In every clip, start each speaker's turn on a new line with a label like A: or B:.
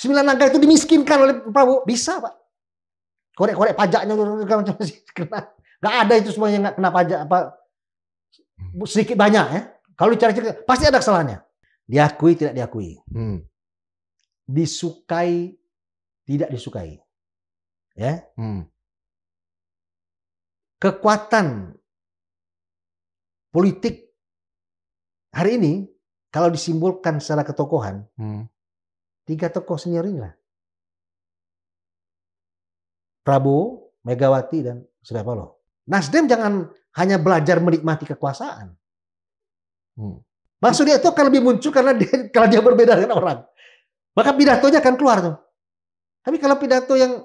A: Sembilan langkah itu dimiskinkan oleh Prabowo. Bisa, Pak. Korek-korek pajaknya Gak ada itu semuanya nggak kena pajak apa sedikit banyak ya. Kalau dicari-cari pasti ada kesalahannya. Diakui tidak diakui. Hmm. Disukai tidak disukai.
B: Ya. Hmm.
A: Kekuatan politik hari ini kalau disimbolkan secara ketokohan, hmm Tiga tokoh senior inilah. Prabowo, Megawati, dan Surya Paloh. Nasdem jangan hanya belajar menikmati kekuasaan. Hmm. Maksudnya itu akan lebih muncul karena dia, kalau dia berbeda dengan orang. Maka pidatonya akan keluar tuh. Tapi kalau pidato yang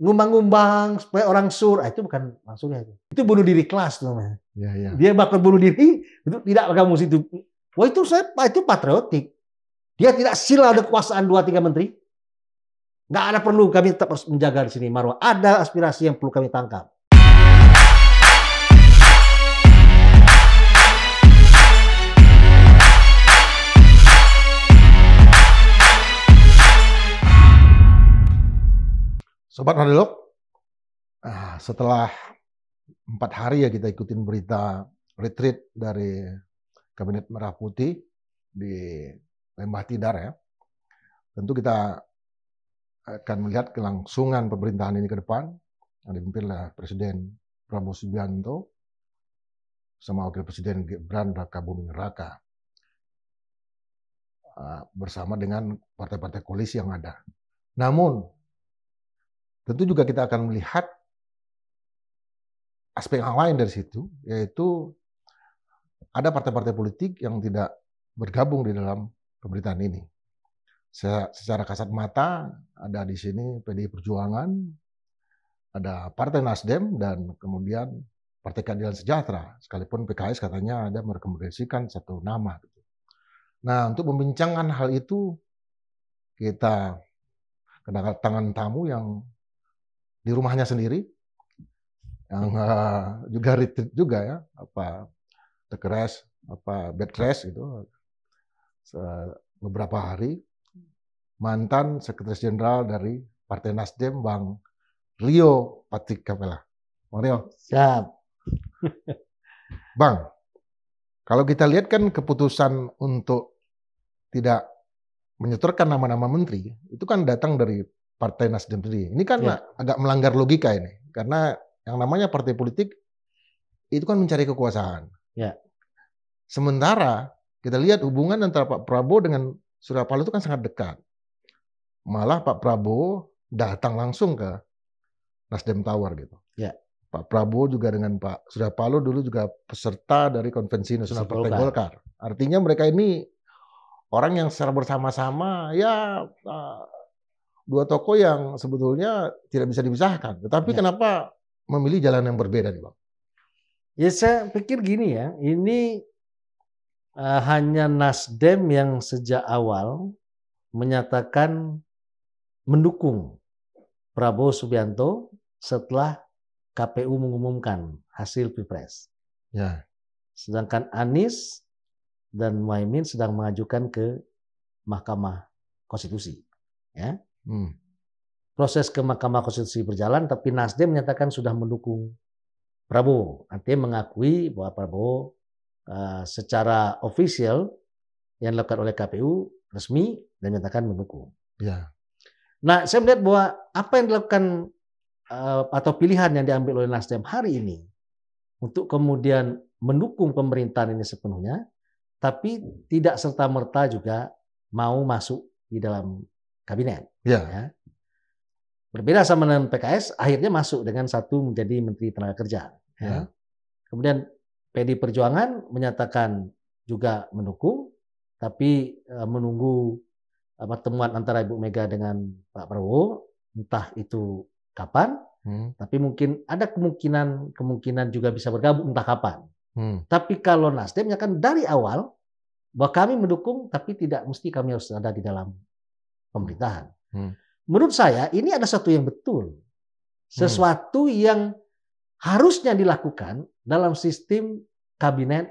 A: ngumbang-ngumbang supaya orang sur, ah, itu bukan maksudnya itu. Itu bunuh diri kelas tuh Ya, ya. Dia bakal bunuh diri, itu tidak kamu situ. Wah itu saya itu patriotik. Dia tidak sila ada kekuasaan dua tiga menteri. Nggak ada perlu kami tetap harus menjaga di sini marwah. Ada aspirasi yang perlu kami tangkap.
C: Sobat Nadelok, ah, setelah empat hari ya kita ikutin berita retreat dari Kabinet Merah Putih di lembah tidar ya. Tentu kita akan melihat kelangsungan pemerintahan ini ke depan yang dipimpin oleh Presiden Prabowo Subianto sama Wakil Presiden Gibran Raka Buming Raka ah, bersama dengan partai-partai koalisi yang ada. Namun tentu juga kita akan melihat aspek yang lain dari situ yaitu ada partai-partai politik yang tidak bergabung di dalam pemerintahan ini. Secara kasat mata ada di sini PDI Perjuangan, ada Partai Nasdem, dan kemudian Partai Keadilan Sejahtera. Sekalipun PKS katanya ada merekomendasikan satu nama. Gitu. Nah untuk membincangkan hal itu kita kedatangan tamu yang di rumahnya sendiri yang uh, juga retreat juga ya apa tekeres apa bed rest itu beberapa hari mantan Sekretaris Jenderal dari Partai Nasdem Bang Rio patik Kapela. Bang Rio. Siap. Bang, kalau kita lihat kan keputusan untuk tidak menyetorkan nama-nama menteri itu kan datang dari Partai Nasdem sendiri. Ini kan ya. agak melanggar logika ini karena yang namanya partai politik itu kan mencari kekuasaan. Ya. Sementara kita lihat hubungan antara Pak Prabowo dengan Surya Paloh itu kan sangat dekat. Malah Pak Prabowo datang langsung ke Nasdem Tower gitu. Ya. Pak Prabowo juga dengan Pak Surya Paloh dulu juga peserta dari konvensi nasional Partai Golkar. Golkar. Artinya mereka ini orang yang secara bersama-sama ya eh, dua tokoh yang sebetulnya tidak bisa dipisahkan. Tetapi ya. kenapa memilih jalan yang berbeda nih, Bang? Ya saya pikir gini ya, ini
A: Eh, hanya Nasdem yang sejak awal menyatakan mendukung Prabowo Subianto setelah KPU mengumumkan hasil pilpres. Ya. Sedangkan Anies dan Muhaimin sedang mengajukan ke Mahkamah Konstitusi. Ya. Hmm. Proses ke Mahkamah Konstitusi berjalan, tapi Nasdem menyatakan sudah mendukung Prabowo, artinya mengakui bahwa Prabowo Eh, secara official yang dilakukan oleh KPU resmi dan menyatakan mendukung. Ya. Nah, saya melihat bahwa apa yang dilakukan uh, atau pilihan yang diambil oleh Nasdem hari ini untuk kemudian mendukung pemerintahan ini sepenuhnya, tapi tidak serta merta juga mau masuk di dalam kabinet. Ya. ya. Berbeda sama dengan PKS, akhirnya masuk dengan satu menjadi Menteri Tenaga Kerja. Ya. ya. Kemudian PD Perjuangan menyatakan juga mendukung, tapi e, menunggu pertemuan antara Ibu Mega dengan Pak Prabowo, entah itu kapan, hmm. tapi mungkin ada kemungkinan kemungkinan juga bisa bergabung entah kapan. Hmm. Tapi kalau Nasdem ya kan dari awal bahwa kami mendukung, tapi tidak mesti kami harus ada di dalam pemerintahan. Hmm. hmm. Menurut saya ini ada satu yang betul, hmm. sesuatu hmm. yang harusnya dilakukan dalam sistem kabinet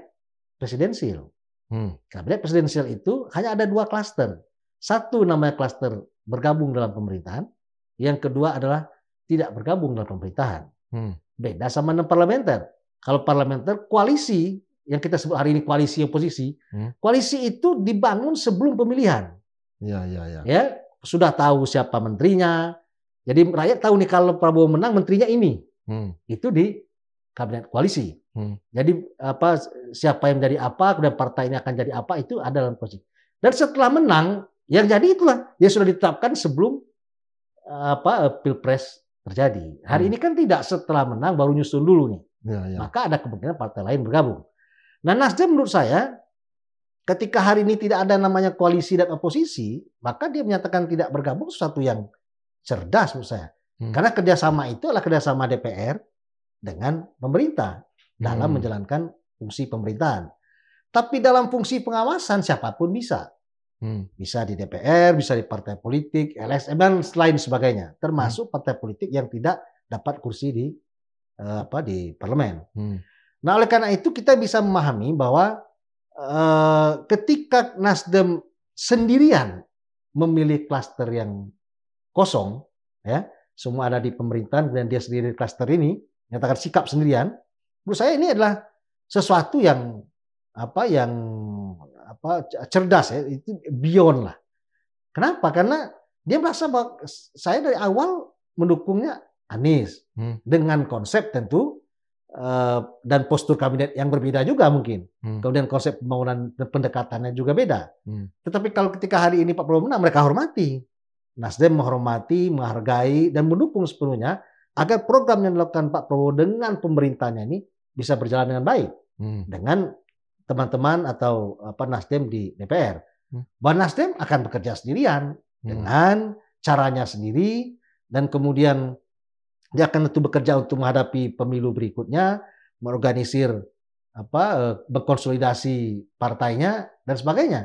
A: presidensial Hmm. Kabinet presidensial itu hanya ada dua klaster. Satu namanya klaster bergabung dalam pemerintahan, yang kedua adalah tidak bergabung dalam pemerintahan. Hmm. Beda sama dengan parlementer. Kalau parlementer koalisi yang kita sebut hari ini koalisi oposisi, hmm. koalisi itu dibangun sebelum pemilihan.
C: Ya, ya, ya.
A: Ya sudah tahu siapa menterinya. Jadi rakyat tahu nih kalau Prabowo menang menterinya ini. Hmm. Itu di kabinet koalisi. Hmm. Jadi apa siapa yang menjadi apa kemudian partai ini akan jadi apa itu ada dalam konstitusi. Dan setelah menang yang jadi itulah yang sudah ditetapkan sebelum apa pilpres terjadi. Hari hmm. ini kan tidak setelah menang baru nyusul dulu nih. Ya, ya. Maka ada kemungkinan partai lain bergabung. Nah Nasdem menurut saya ketika hari ini tidak ada namanya koalisi dan oposisi, maka dia menyatakan tidak bergabung sesuatu yang cerdas menurut saya. Hmm. Karena kerjasama itu adalah kerjasama DPR, dengan pemerintah dalam hmm. menjalankan fungsi pemerintahan. Tapi dalam fungsi pengawasan siapapun bisa. Hmm. Bisa di DPR, bisa di partai politik, LSM dan lain sebagainya. Termasuk hmm. partai politik yang tidak dapat kursi di eh, apa di parlemen. Hmm. Nah, oleh karena itu kita bisa memahami bahwa eh, ketika Nasdem sendirian memilih klaster yang kosong ya, semua ada di pemerintahan dan dia sendiri klaster ini, menyatakan sikap sendirian, menurut saya ini adalah sesuatu yang apa yang apa cerdas ya, itu beyond lah. Kenapa? Karena dia merasa bahwa saya dari awal mendukungnya Anies hmm. dengan konsep tentu eh, dan postur kabinet yang berbeda juga mungkin. Hmm. Kemudian konsep pembangunan pendekatannya juga beda. Hmm. Tetapi kalau ketika hari ini Pak Prabowo menang mereka hormati. Nasdem menghormati, menghargai dan mendukung sepenuhnya agar program yang dilakukan Pak Prabowo dengan pemerintahnya ini bisa berjalan dengan baik hmm. dengan teman-teman atau apa Nasdem di DPR. Hmm. Bahwa Nasdem akan bekerja sendirian hmm. dengan caranya sendiri dan kemudian dia akan tentu bekerja untuk menghadapi pemilu berikutnya, mengorganisir apa eh, berkonsolidasi partainya dan sebagainya.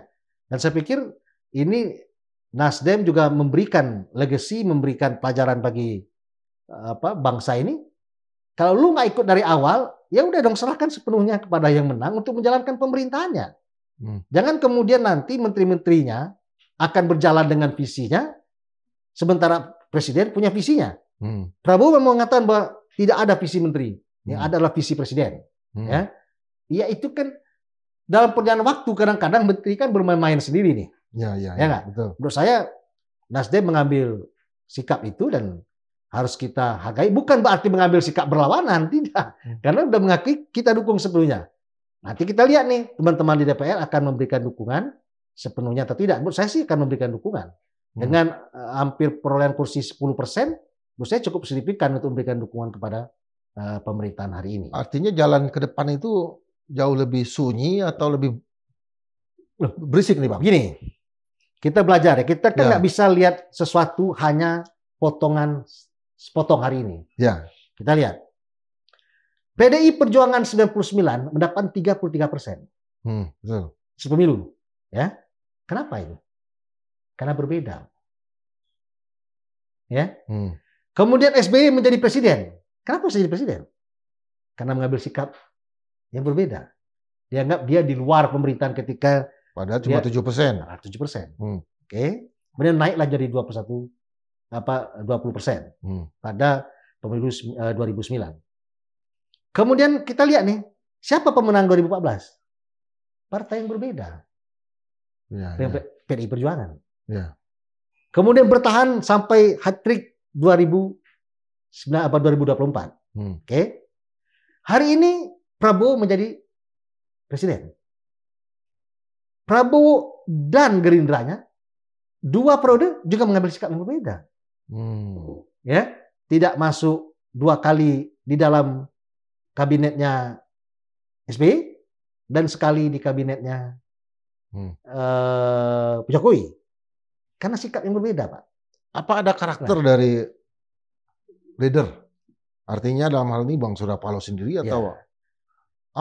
A: Dan saya pikir ini Nasdem juga memberikan legacy, memberikan pelajaran bagi apa bangsa ini kalau lu nggak ikut dari awal ya udah dong serahkan sepenuhnya kepada yang menang untuk menjalankan pemerintahannya hmm. jangan kemudian nanti menteri-menterinya akan berjalan dengan visinya sementara presiden punya visinya hmm. Prabowo memang mengatakan bahwa tidak ada visi menteri hmm. yang adalah visi presiden hmm. ya ya itu kan dalam perjalanan waktu kadang-kadang menteri kan bermain-main sendiri nih.
C: Ya, ya, ya. ya betul.
A: Menurut saya Nasdem mengambil sikap itu dan harus kita hargai. Bukan berarti mengambil sikap berlawanan, tidak. Hmm. Karena sudah mengakui kita dukung sepenuhnya. Nanti kita lihat nih, teman-teman di DPR akan memberikan dukungan sepenuhnya atau tidak. Menurut saya sih akan memberikan dukungan. Hmm. Dengan hmm. hampir perolehan kursi 10 persen, menurut saya cukup signifikan untuk memberikan dukungan
C: kepada uh, pemerintahan hari ini. Artinya jalan ke depan itu jauh lebih sunyi atau lebih berisik nih pak Gini, kita belajar ya. Kita kan ya. nggak
A: ya. bisa lihat sesuatu hanya potongan sepotong hari ini. Ya. Kita lihat. PDI Perjuangan 99 mendapat 33 persen.
B: Hmm, betul.
A: Sepemilu. Ya. Kenapa ini? Karena berbeda. Ya. Hmm. Kemudian SBY menjadi presiden. Kenapa saya jadi presiden? Karena mengambil sikap yang berbeda. Dianggap dia di luar pemerintahan ketika Padahal cuma tujuh persen. Tujuh persen. Hmm. Oke. Kemudian naiklah jadi dua puluh satu apa 20 eh, persen hmm. pada pemilu 2009. Eh, Kemudian kita lihat nih siapa pemenang 2014 partai yang berbeda ya, ya. PDI Perjuangan. Ya. Kemudian bertahan sampai hat trick 2000 apa 2024. Hmm. Oke. Okay. Hari ini Prabowo menjadi presiden. Prabowo dan Gerindranya dua periode juga mengambil sikap yang berbeda.
B: Hmm.
A: Ya, tidak masuk dua kali di dalam kabinetnya SBY dan sekali di kabinetnya hmm. uh, Jokowi. Karena sikap yang berbeda, Pak. Apa ada karakter
C: nah. dari leader? Artinya dalam hal ini Bang Surya Paloh sendiri iya. atau ya.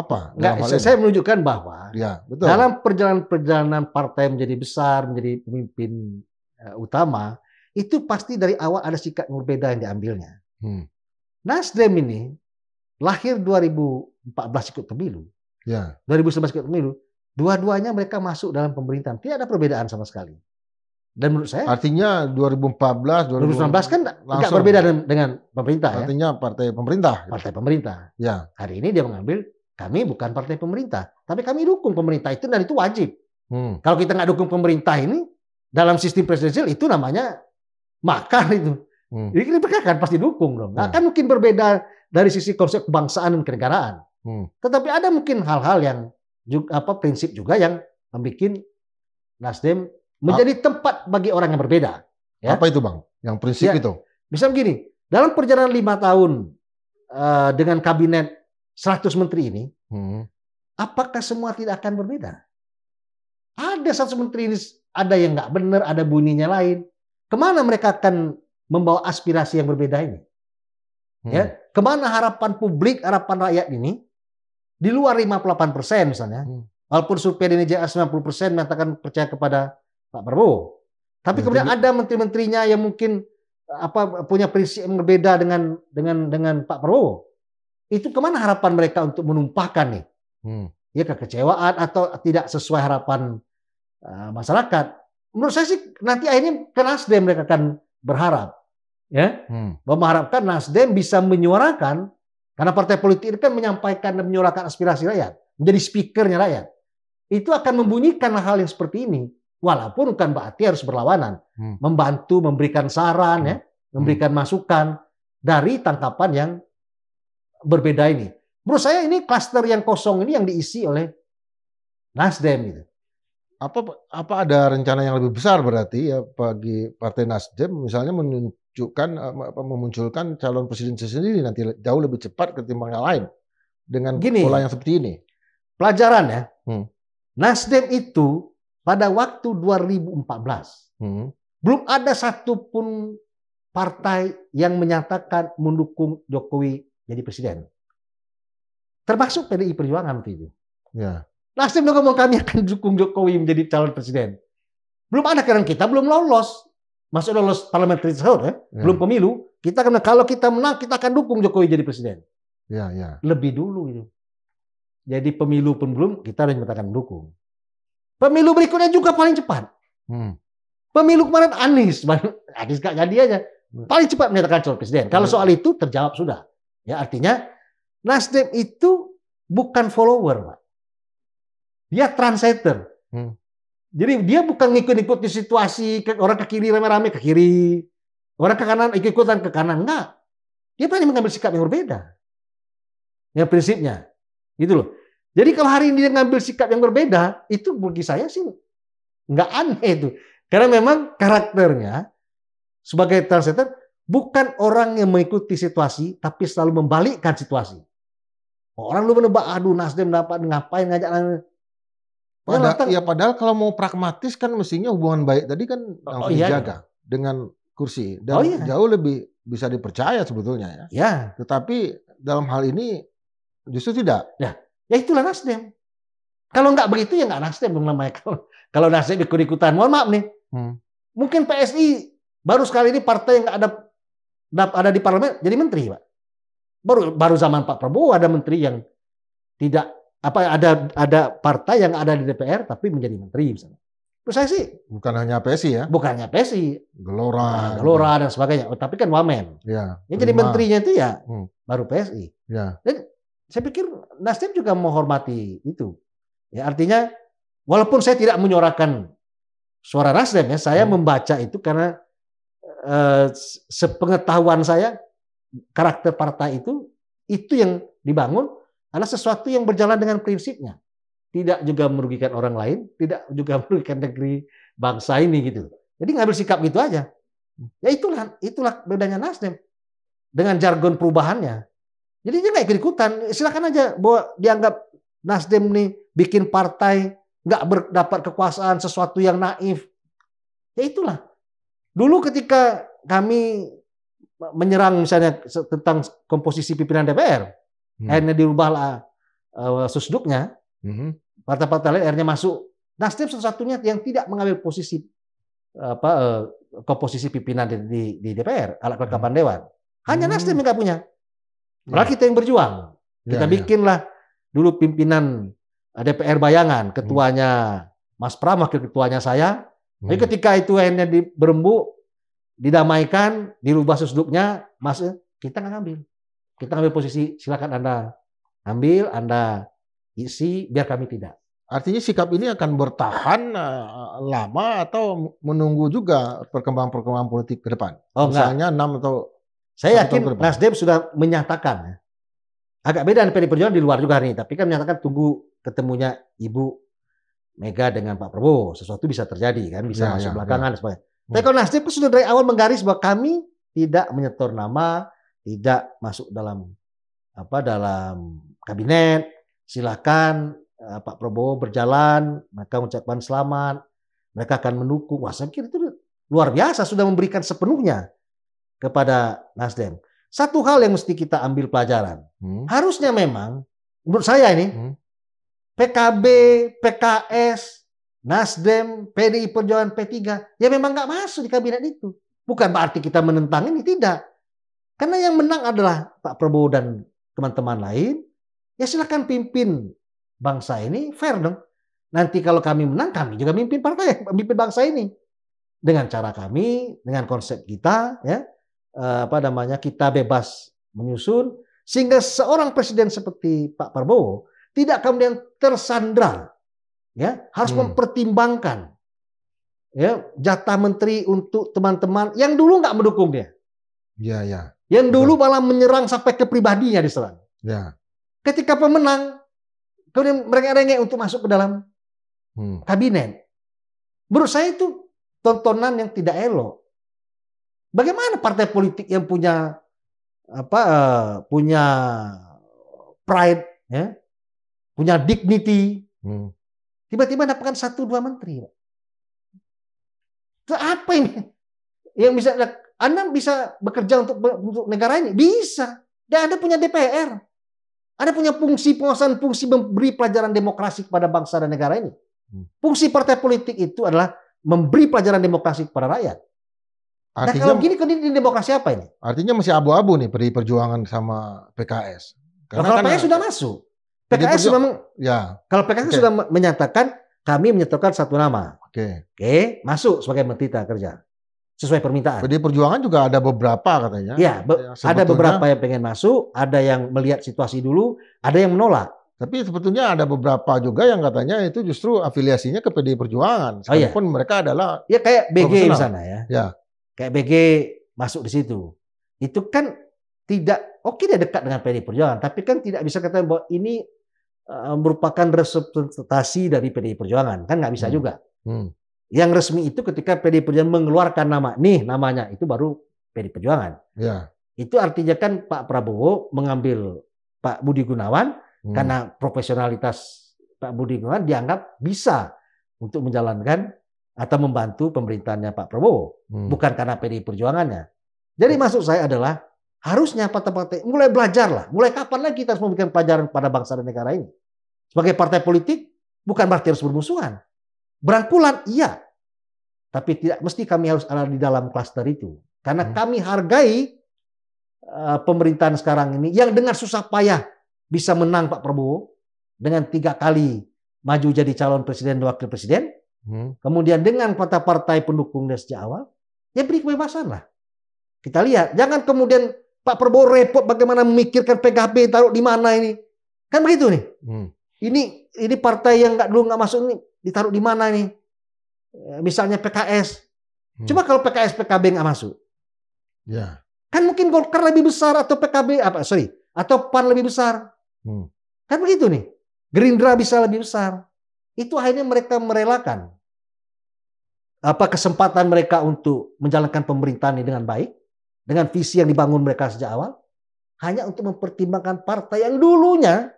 C: apa? Nggak, saya, saya menunjukkan bahwa ya, betul. dalam perjalanan-perjalanan partai menjadi besar, menjadi pemimpin
A: uh, utama, itu pasti dari awal ada sikap yang berbeda yang diambilnya. Hmm. Nasdem ini lahir 2014 ikut pemilu, ya. 2019 ikut pemilu, dua-duanya mereka masuk dalam pemerintahan, tidak ada perbedaan sama sekali. Dan
C: menurut saya artinya 2014, 2019 kan tidak berbeda dengan, dengan pemerintah. Ya. Artinya ya. partai pemerintah. Partai pemerintah. Ya. Hari ini dia mengambil kami bukan partai pemerintah, tapi kami
A: dukung pemerintah itu dan itu wajib. Hmm. Kalau kita nggak dukung pemerintah ini dalam sistem presidensial itu namanya makar itu. Hmm. Jadi mereka kan pasti dukung dong. Nah, hmm. kan mungkin berbeda dari sisi konsep kebangsaan dan kenegaraan. Hmm. Tetapi ada mungkin hal-hal yang juga, apa prinsip juga yang membuat Nasdem menjadi ah. tempat bagi orang yang berbeda. Ya. Apa itu bang? Yang prinsip ya. itu? Bisa begini, dalam perjalanan lima tahun uh, dengan kabinet 100 menteri ini, hmm. apakah semua tidak akan berbeda? Ada satu menteri ini ada yang nggak benar, ada bunyinya lain. Kemana mereka akan membawa aspirasi yang berbeda ini? Hmm. Ya, kemana harapan publik, harapan rakyat ini? Di luar 58 persen misalnya. Hmm. Walaupun survei di Indonesia 90 persen mengatakan percaya kepada Pak Prabowo. Tapi hmm, kemudian ada menteri-menterinya yang mungkin apa punya prinsip yang berbeda dengan dengan dengan Pak Prabowo. Itu kemana harapan mereka untuk menumpahkan nih? Hmm. Ya kekecewaan atau tidak sesuai harapan uh, masyarakat menurut saya sih nanti akhirnya ke Nasdem mereka akan berharap
B: ya hmm.
A: mengharapkan Nasdem bisa menyuarakan karena partai politik itu kan menyampaikan dan menyuarakan aspirasi rakyat menjadi speakernya rakyat itu akan membunyikan hal yang seperti ini walaupun bukan berarti harus berlawanan hmm. membantu memberikan saran ya, hmm. ya memberikan hmm. masukan dari tangkapan yang
C: berbeda ini menurut saya ini klaster yang kosong ini yang diisi oleh Nasdem gitu apa apa ada rencana yang lebih besar berarti ya bagi Partai Nasdem misalnya menunjukkan apa memunculkan calon presiden sendiri nanti jauh lebih cepat ketimbang yang lain dengan Gini, pola yang seperti ini. Pelajaran ya.
A: Hmm. Nasdem itu pada waktu 2014 hmm. belum ada satupun partai yang menyatakan mendukung Jokowi jadi presiden. Termasuk PDI Perjuangan itu. Ya. Nasdem udah ngomong kami akan dukung Jokowi menjadi calon presiden. Belum ada karena kita belum lolos. Masuk lolos parliamentary threshold ya? ya. Belum pemilu. Kita karena kalau kita menang kita akan dukung Jokowi jadi presiden. Ya, ya. Lebih dulu itu. Jadi pemilu pun belum kita harus menyatakan dukung. Pemilu berikutnya juga paling cepat. Hmm. Pemilu kemarin Anies, Anies gak jadi aja. Hmm. Paling cepat menyatakan calon presiden. Kalau hmm. soal itu terjawab sudah. Ya artinya Nasdem itu bukan follower, Pak. Dia translator. Hmm. Jadi dia bukan ngikut ngikut di situasi orang ke kiri rame-rame ke kiri, orang ke kanan ikut-ikutan ke kanan enggak. Dia berani mengambil sikap yang berbeda. yang prinsipnya. Gitu loh. Jadi kalau hari ini dia ngambil sikap yang berbeda, itu bagi saya sih enggak aneh itu. Karena memang karakternya sebagai translator bukan orang yang mengikuti situasi, tapi selalu membalikkan situasi. Orang lu menebak, aduh Nasdem dapat ngapain ngajak
C: Padahal, ya, ya padahal kalau mau pragmatis kan mestinya hubungan baik tadi kan oh, harus oh, iya. dijaga dengan kursi dan oh, iya. jauh lebih bisa dipercaya sebetulnya ya. Ya. Tetapi dalam hal ini justru tidak. Ya, ya itulah Nasdem.
A: Kalau nggak begitu ya nggak Nasdem namanya. Kalau kalau Nasdem ikut-ikutan, mohon maaf nih. Hmm. Mungkin PSI baru sekali ini partai yang ada ada di parlemen jadi menteri, Pak. Baru baru zaman Pak Prabowo ada menteri yang tidak apa ada ada partai yang ada di DPR tapi menjadi menteri misalnya. Menurut saya sih bukan hanya PSI ya. Bukan hanya PSI.
C: Gelora. Nah, Gelora
A: dan sebagainya. Oh, tapi kan Wamen. Ya. Yang jadi menterinya itu ya hmm. baru PSI. Ya. Dan saya pikir Nasdem juga menghormati itu. Ya artinya walaupun saya tidak menyuarakan suara Nasdem ya, saya hmm. membaca itu karena eh, sepengetahuan saya karakter partai itu itu yang dibangun karena sesuatu yang berjalan dengan prinsipnya. Tidak juga merugikan orang lain, tidak juga merugikan negeri bangsa ini gitu. Jadi ngambil sikap gitu aja. Ya itulah itulah bedanya Nasdem dengan jargon perubahannya. Jadi dia nggak ikut ikutan. Silakan aja bahwa dianggap Nasdem nih bikin partai nggak berdapat kekuasaan sesuatu yang naif. Ya itulah. Dulu ketika kami menyerang misalnya tentang komposisi pimpinan DPR, hmm. akhirnya dirubahlah uh, eh, susduknya, hmm. partai-partai lain akhirnya masuk. Nasdem satu-satunya yang tidak mengambil posisi eh, apa uh, eh, posisi pimpinan di, di, di DPR alat kelengkapan hmm. dewan. Hanya hmm. Nasdem yang nggak punya. Malah iya. ya. kita yang berjuang. Iya, kita ya, bikinlah dulu pimpinan DPR bayangan, ketuanya hmm. Mas Pram, wakil ketuanya saya. Hmm. Tapi ketika itu akhirnya di berembuk, didamaikan, dirubah susduknya, Mas kita nggak ngambil. Kita
C: ambil posisi, silakan Anda. Ambil, Anda isi, biar kami tidak. Artinya sikap ini akan bertahan eh, lama atau menunggu juga perkembangan-perkembangan politik ke depan? Oh, Misalnya enam atau Saya yakin Nasdem sudah menyatakan.
A: Ya. Agak beda dengan PDI Perjuangan di luar juga nih, tapi kan menyatakan tunggu ketemunya Ibu Mega dengan Pak Prabowo. Sesuatu bisa terjadi kan, bisa ya, masuk ya, belakangan ya. sebagainya. Hmm. Tapi kalau Nasdem sudah dari awal menggaris bahwa kami tidak menyetor nama, tidak masuk dalam apa dalam kabinet, silakan uh, Pak Prabowo berjalan, mereka mengucapkan selamat, mereka akan mendukung. Wah, saya kira itu luar biasa sudah memberikan sepenuhnya kepada Nasdem. Satu hal yang mesti kita ambil pelajaran. Hmm. Harusnya memang menurut saya ini hmm. PKB, PKS, Nasdem, PDI Perjuangan, P3 ya memang nggak masuk di kabinet itu. Bukan berarti kita menentang ini tidak. Karena yang menang adalah Pak Prabowo dan teman-teman lain. Ya silahkan pimpin bangsa ini fair dong. Nanti kalau kami menang, kami juga mimpin partai, mimpin bangsa ini. Dengan cara kami, dengan konsep kita, ya eh, apa namanya kita bebas menyusun sehingga seorang presiden seperti Pak Prabowo tidak kemudian tersandra ya harus hmm. mempertimbangkan ya jatah menteri untuk teman-teman yang dulu nggak mendukung dia. ya ya. Yang dulu ya. malah menyerang sampai ke pribadinya diserang. Ya. Ketika pemenang, kemudian mereka rengek untuk masuk ke dalam hmm. kabinet. Menurut saya itu tontonan yang tidak elok. Bagaimana partai politik yang punya apa eh, punya pride ya, punya dignity, hmm. tiba-tiba dapatkan satu dua menteri. Itu apa ini? Yang bisa anda bisa bekerja untuk, untuk negara ini? Bisa. Dan Anda punya DPR. Anda punya fungsi penguasaan, fungsi memberi pelajaran demokrasi kepada bangsa dan negara ini. Hmm. Fungsi partai politik itu adalah memberi pelajaran demokrasi kepada rakyat.
C: Nah, Artinya, nah kalau gini kan ini demokrasi apa ini? Artinya masih abu-abu nih peri Perjuangan sama PKS.
A: Karena kalau PKS kan sudah
C: masuk. PKS sudah memang ya. Kalau PKS okay. sudah
A: menyatakan kami menyetorkan satu nama. Oke. Okay. Oke, okay, masuk sebagai menteri kerja
C: sesuai permintaan. Jadi Perjuangan juga ada beberapa katanya. Iya, be ada beberapa yang pengen masuk, ada yang melihat situasi dulu, ada yang menolak. Tapi sebetulnya ada beberapa juga yang katanya itu justru afiliasinya ke PDI Perjuangan. Sekalipun oh, iya. mereka adalah ya kayak BG di sana ya. ya. Kayak BG masuk di situ. Itu kan tidak oke okay dia dekat
A: dengan PDI Perjuangan, tapi kan tidak bisa kata bahwa ini uh, merupakan representasi dari PDI Perjuangan. Kan nggak bisa hmm. juga. Hmm. Yang resmi itu ketika PD Perjuangan mengeluarkan nama, nih namanya itu baru PD Perjuangan. Ya. Itu artinya kan Pak Prabowo mengambil Pak Budi Gunawan hmm. karena profesionalitas Pak Budi Gunawan dianggap bisa untuk menjalankan atau membantu pemerintahnya Pak Prabowo, hmm. bukan karena PD Perjuangannya. Jadi hmm. maksud saya adalah harusnya partai-partai mulai belajar lah. Mulai kapan lagi kita harus memberikan pelajaran pada bangsa dan negara ini? Sebagai partai politik, bukan berarti harus bermusuhan. Berangkulan iya, tapi tidak mesti kami harus ada di dalam klaster itu. Karena hmm. kami hargai uh, pemerintahan sekarang ini yang dengan susah payah bisa menang Pak Prabowo dengan tiga kali maju jadi calon presiden dan wakil presiden. Hmm. Kemudian dengan partai-partai pendukungnya sejak awal, ya beri kebebasan lah. Kita lihat, jangan kemudian Pak Prabowo repot bagaimana memikirkan PKB taruh di mana ini. Kan begitu nih. Hmm. Ini ini partai yang nggak dulu nggak masuk ini ditaruh di mana nih? Eh, misalnya PKS. Hmm. Coba kalau PKS PKB nggak masuk. Ya. Kan mungkin Golkar lebih besar atau PKB apa sorry atau PAN lebih besar. Hmm. Kan begitu nih. Gerindra bisa lebih besar. Itu akhirnya mereka merelakan apa kesempatan mereka untuk menjalankan pemerintahan ini dengan baik dengan visi yang dibangun mereka sejak awal hanya untuk mempertimbangkan partai yang dulunya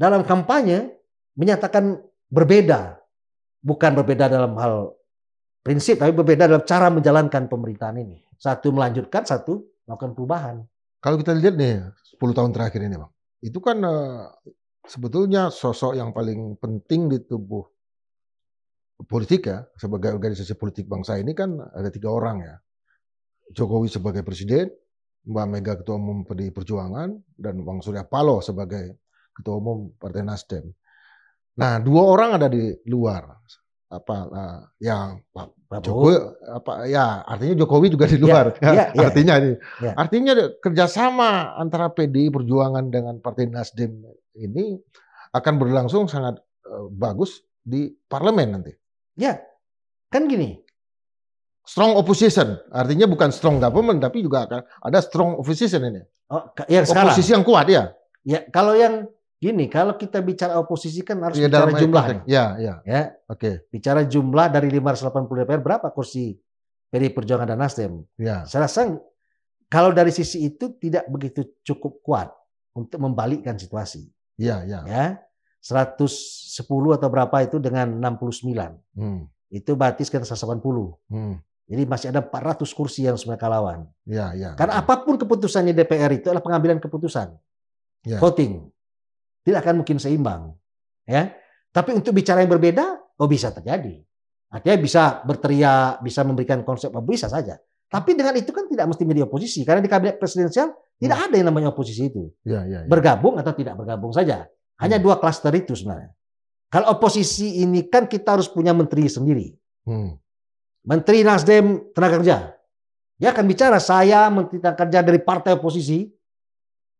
A: dalam kampanye menyatakan berbeda. Bukan berbeda dalam hal prinsip, tapi berbeda dalam cara menjalankan
C: pemerintahan ini. Satu melanjutkan, satu melakukan perubahan. Kalau kita lihat nih 10 tahun terakhir ini Bang, itu kan uh, sebetulnya sosok yang paling penting di tubuh politik ya, sebagai organisasi politik bangsa ini kan ada tiga orang ya. Jokowi sebagai presiden, Mbak Mega Ketua Umum PDI Perjuangan, dan Bang Surya Paloh sebagai ketua umum Partai Nasdem. Nah, dua orang ada di luar apa uh, eh, yang Pak Jokowi, apa ya artinya Jokowi juga di iya, luar ya, ya, ya, artinya ya. artinya kerjasama antara PDI Perjuangan dengan Partai Nasdem ini akan berlangsung sangat uh, bagus di parlemen nanti ya kan gini strong opposition. Artinya bukan strong government tapi juga akan ada strong opposition ini. Oh, ya, sekarang. Oposisi yang kuat ya. Ya, kalau yang Gini, kalau kita bicara oposisi
A: kan harus ya, bicara jumlah. Nih. Ya, ya. ya. Oke. Okay. Bicara jumlah dari 580 DPR berapa kursi PD Perjuangan dan Nasdem? Ya. Saya rasa kalau dari sisi itu tidak begitu cukup kuat untuk membalikkan situasi.
C: Iya, iya. Ya,
A: ya. Ya. 110 atau berapa itu dengan 69. Hmm. Itu berarti sekitar 180. Hmm. Jadi masih ada 400 kursi yang sebenarnya lawan. Ya, ya. Karena ya. apapun keputusannya DPR itu adalah pengambilan keputusan. Ya. Voting tidak akan mungkin seimbang. Ya. Tapi untuk bicara yang berbeda, oh bisa terjadi. Artinya bisa berteriak, bisa memberikan konsep, oh bisa saja. Tapi dengan itu kan tidak mesti menjadi oposisi karena di kabinet presidensial tidak hmm. ada yang namanya oposisi itu. Ya, ya, ya. Bergabung atau tidak bergabung saja. Hanya hmm. dua klaster itu sebenarnya. Kalau oposisi ini kan kita harus punya menteri sendiri. Hmm. Menteri Nasdem tenaga kerja. Dia akan bicara saya menteri tenaga kerja dari partai oposisi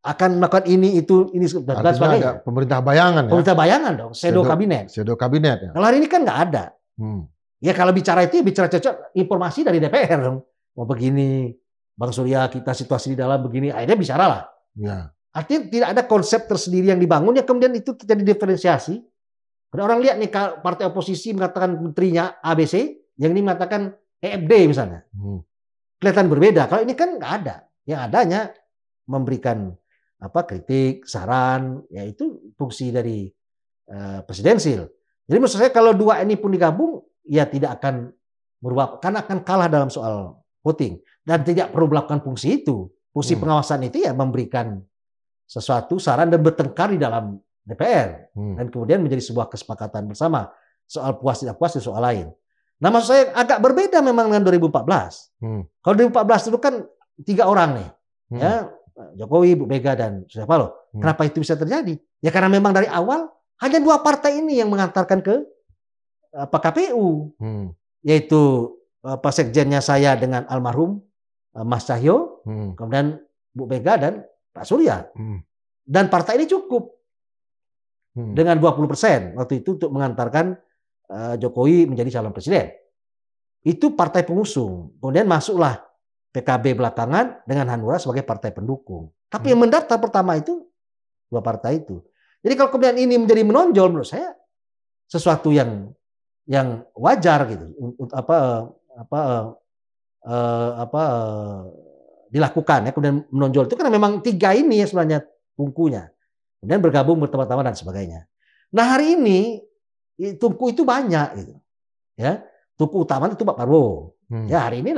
A: akan melakukan ini itu ini dan Artinya sebagainya. Ada
C: pemerintah bayangan ya. Pemerintah bayangan dong, shadow, kabinet. Shadow kabinet ya.
A: Kalau hari ini kan nggak ada. Hmm. Ya kalau bicara itu ya bicara cocok informasi dari DPR dong. Mau begini, Bang Surya kita situasi di dalam begini, akhirnya bicara lah. Ya. Artinya tidak ada konsep tersendiri yang dibangun ya kemudian itu terjadi diferensiasi. Karena orang lihat nih partai oposisi mengatakan menterinya ABC, yang ini mengatakan EFD misalnya. Hmm. Kelihatan berbeda. Kalau ini kan nggak ada. Yang adanya memberikan apa kritik, saran, ya itu fungsi dari uh, presidensil. Jadi maksud saya kalau dua ini pun digabung, ya tidak akan merubah, karena akan kalah dalam soal voting dan tidak perlu melakukan fungsi itu. Fungsi hmm. pengawasan itu ya memberikan sesuatu saran dan bertengkar di dalam DPR hmm. dan kemudian menjadi sebuah kesepakatan bersama soal puas tidak puas di soal lain. Nah maksud saya agak berbeda memang dengan 2014. Hmm. Kalau 2014 itu kan tiga orang nih, hmm. ya Eh, Jokowi, Bu Mega dan siapa loh. Hmm. Kenapa itu bisa terjadi? Ya karena memang dari awal hanya dua partai ini yang mengantarkan ke apa KPU, hmm. yaitu apa sekjennya saya dengan almarhum eh, Mas Cahyo, hmm. kemudian Bu Mega dan Pak Surya. Hmm. Dan partai ini cukup hmm. dengan 20 persen waktu itu untuk mengantarkan eh, Jokowi menjadi calon presiden. Itu partai pengusung. Kemudian masuklah PKB belakangan dengan Hanura sebagai partai pendukung. Tapi hmm. yang mendaftar pertama itu dua partai itu. Jadi kalau kemudian ini menjadi menonjol menurut saya sesuatu yang yang wajar gitu untuk apa apa uh, apa uh, dilakukan ya kemudian menonjol itu karena memang tiga ini ya sebenarnya tungkunya. Kemudian bergabung berteman-teman dan sebagainya. Nah hari ini tungku itu banyak gitu. Ya, tungku utama itu Pak Prabowo. Hmm. Ya hari ini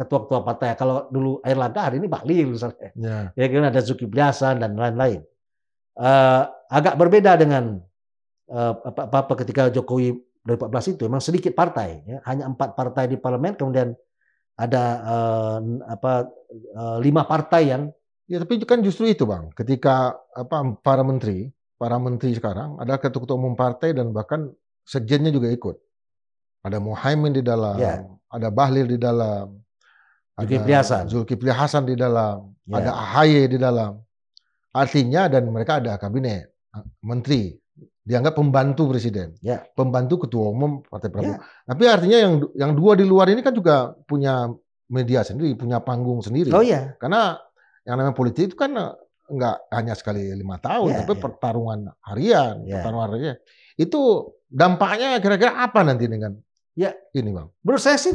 A: ketua-ketua partai. Kalau dulu Air Langga, hari ini Bahlil misalnya. Ya, Ya, kemudian ada Zulkifli Hasan dan lain-lain. Uh, agak berbeda dengan uh, apa, apa, ketika Jokowi 2014 itu memang sedikit partai, ya. hanya empat partai di parlemen, kemudian ada
C: uh, apa uh, lima partai yang ya tapi kan justru itu bang, ketika apa para menteri para menteri sekarang ada ketua-ketua umum partai dan bahkan sekjennya juga ikut. Ada Muhaimin di dalam, yeah. ada Bahlil di dalam, Zulkifli Hasan. Zulkifli Hasan di dalam, ya. ada AHY di dalam. Artinya dan mereka ada kabinet, menteri, dianggap pembantu presiden, ya. pembantu ketua umum Partai Prabowo. Ya. Tapi artinya yang yang dua di luar ini kan juga punya media sendiri, punya panggung sendiri. Oh iya. Karena yang namanya politik itu kan eh, nggak hanya sekali lima tahun, ya, tapi ya. pertarungan harian, ya. pertarungan harian. Itu dampaknya kira-kira apa nanti dengan ya ini bang? Menurut saya sih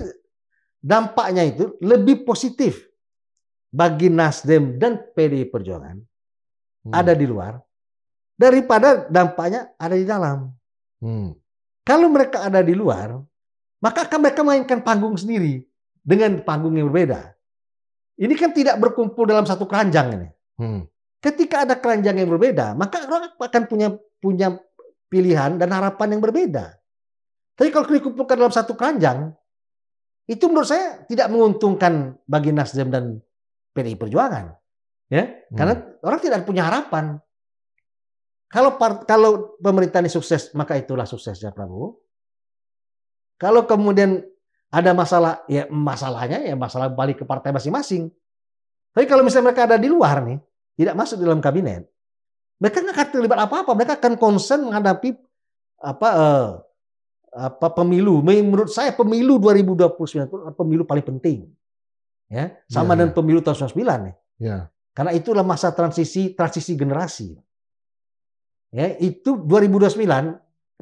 C: dampaknya
A: itu lebih positif bagi Nasdem dan PD Perjuangan hmm. ada di luar daripada dampaknya ada di dalam. Hmm. Kalau mereka ada di luar, maka akan mereka mainkan panggung sendiri dengan panggung yang berbeda. Ini kan tidak berkumpul dalam satu keranjang ini. Hmm. Ketika ada keranjang yang berbeda, maka orang akan punya punya pilihan dan harapan yang berbeda. Tapi kalau dikumpulkan dalam satu keranjang, itu menurut saya tidak menguntungkan bagi Nasdem dan PDI Perjuangan. Ya, hmm. karena orang tidak punya harapan. Kalau kalau pemerintahan ini sukses, maka itulah suksesnya Prabowo. Kalau kemudian ada masalah, ya masalahnya ya masalah balik ke partai masing-masing. Tapi kalau misalnya mereka ada di luar nih, tidak masuk dalam kabinet, mereka nggak akan terlibat apa-apa. Mereka akan concern menghadapi apa eh, apa pemilu menurut saya pemilu 2029 itu pemilu paling penting ya sama ya, dengan ya. pemilu tahun 2009 ya. ya karena itulah masa transisi transisi generasi ya itu 2029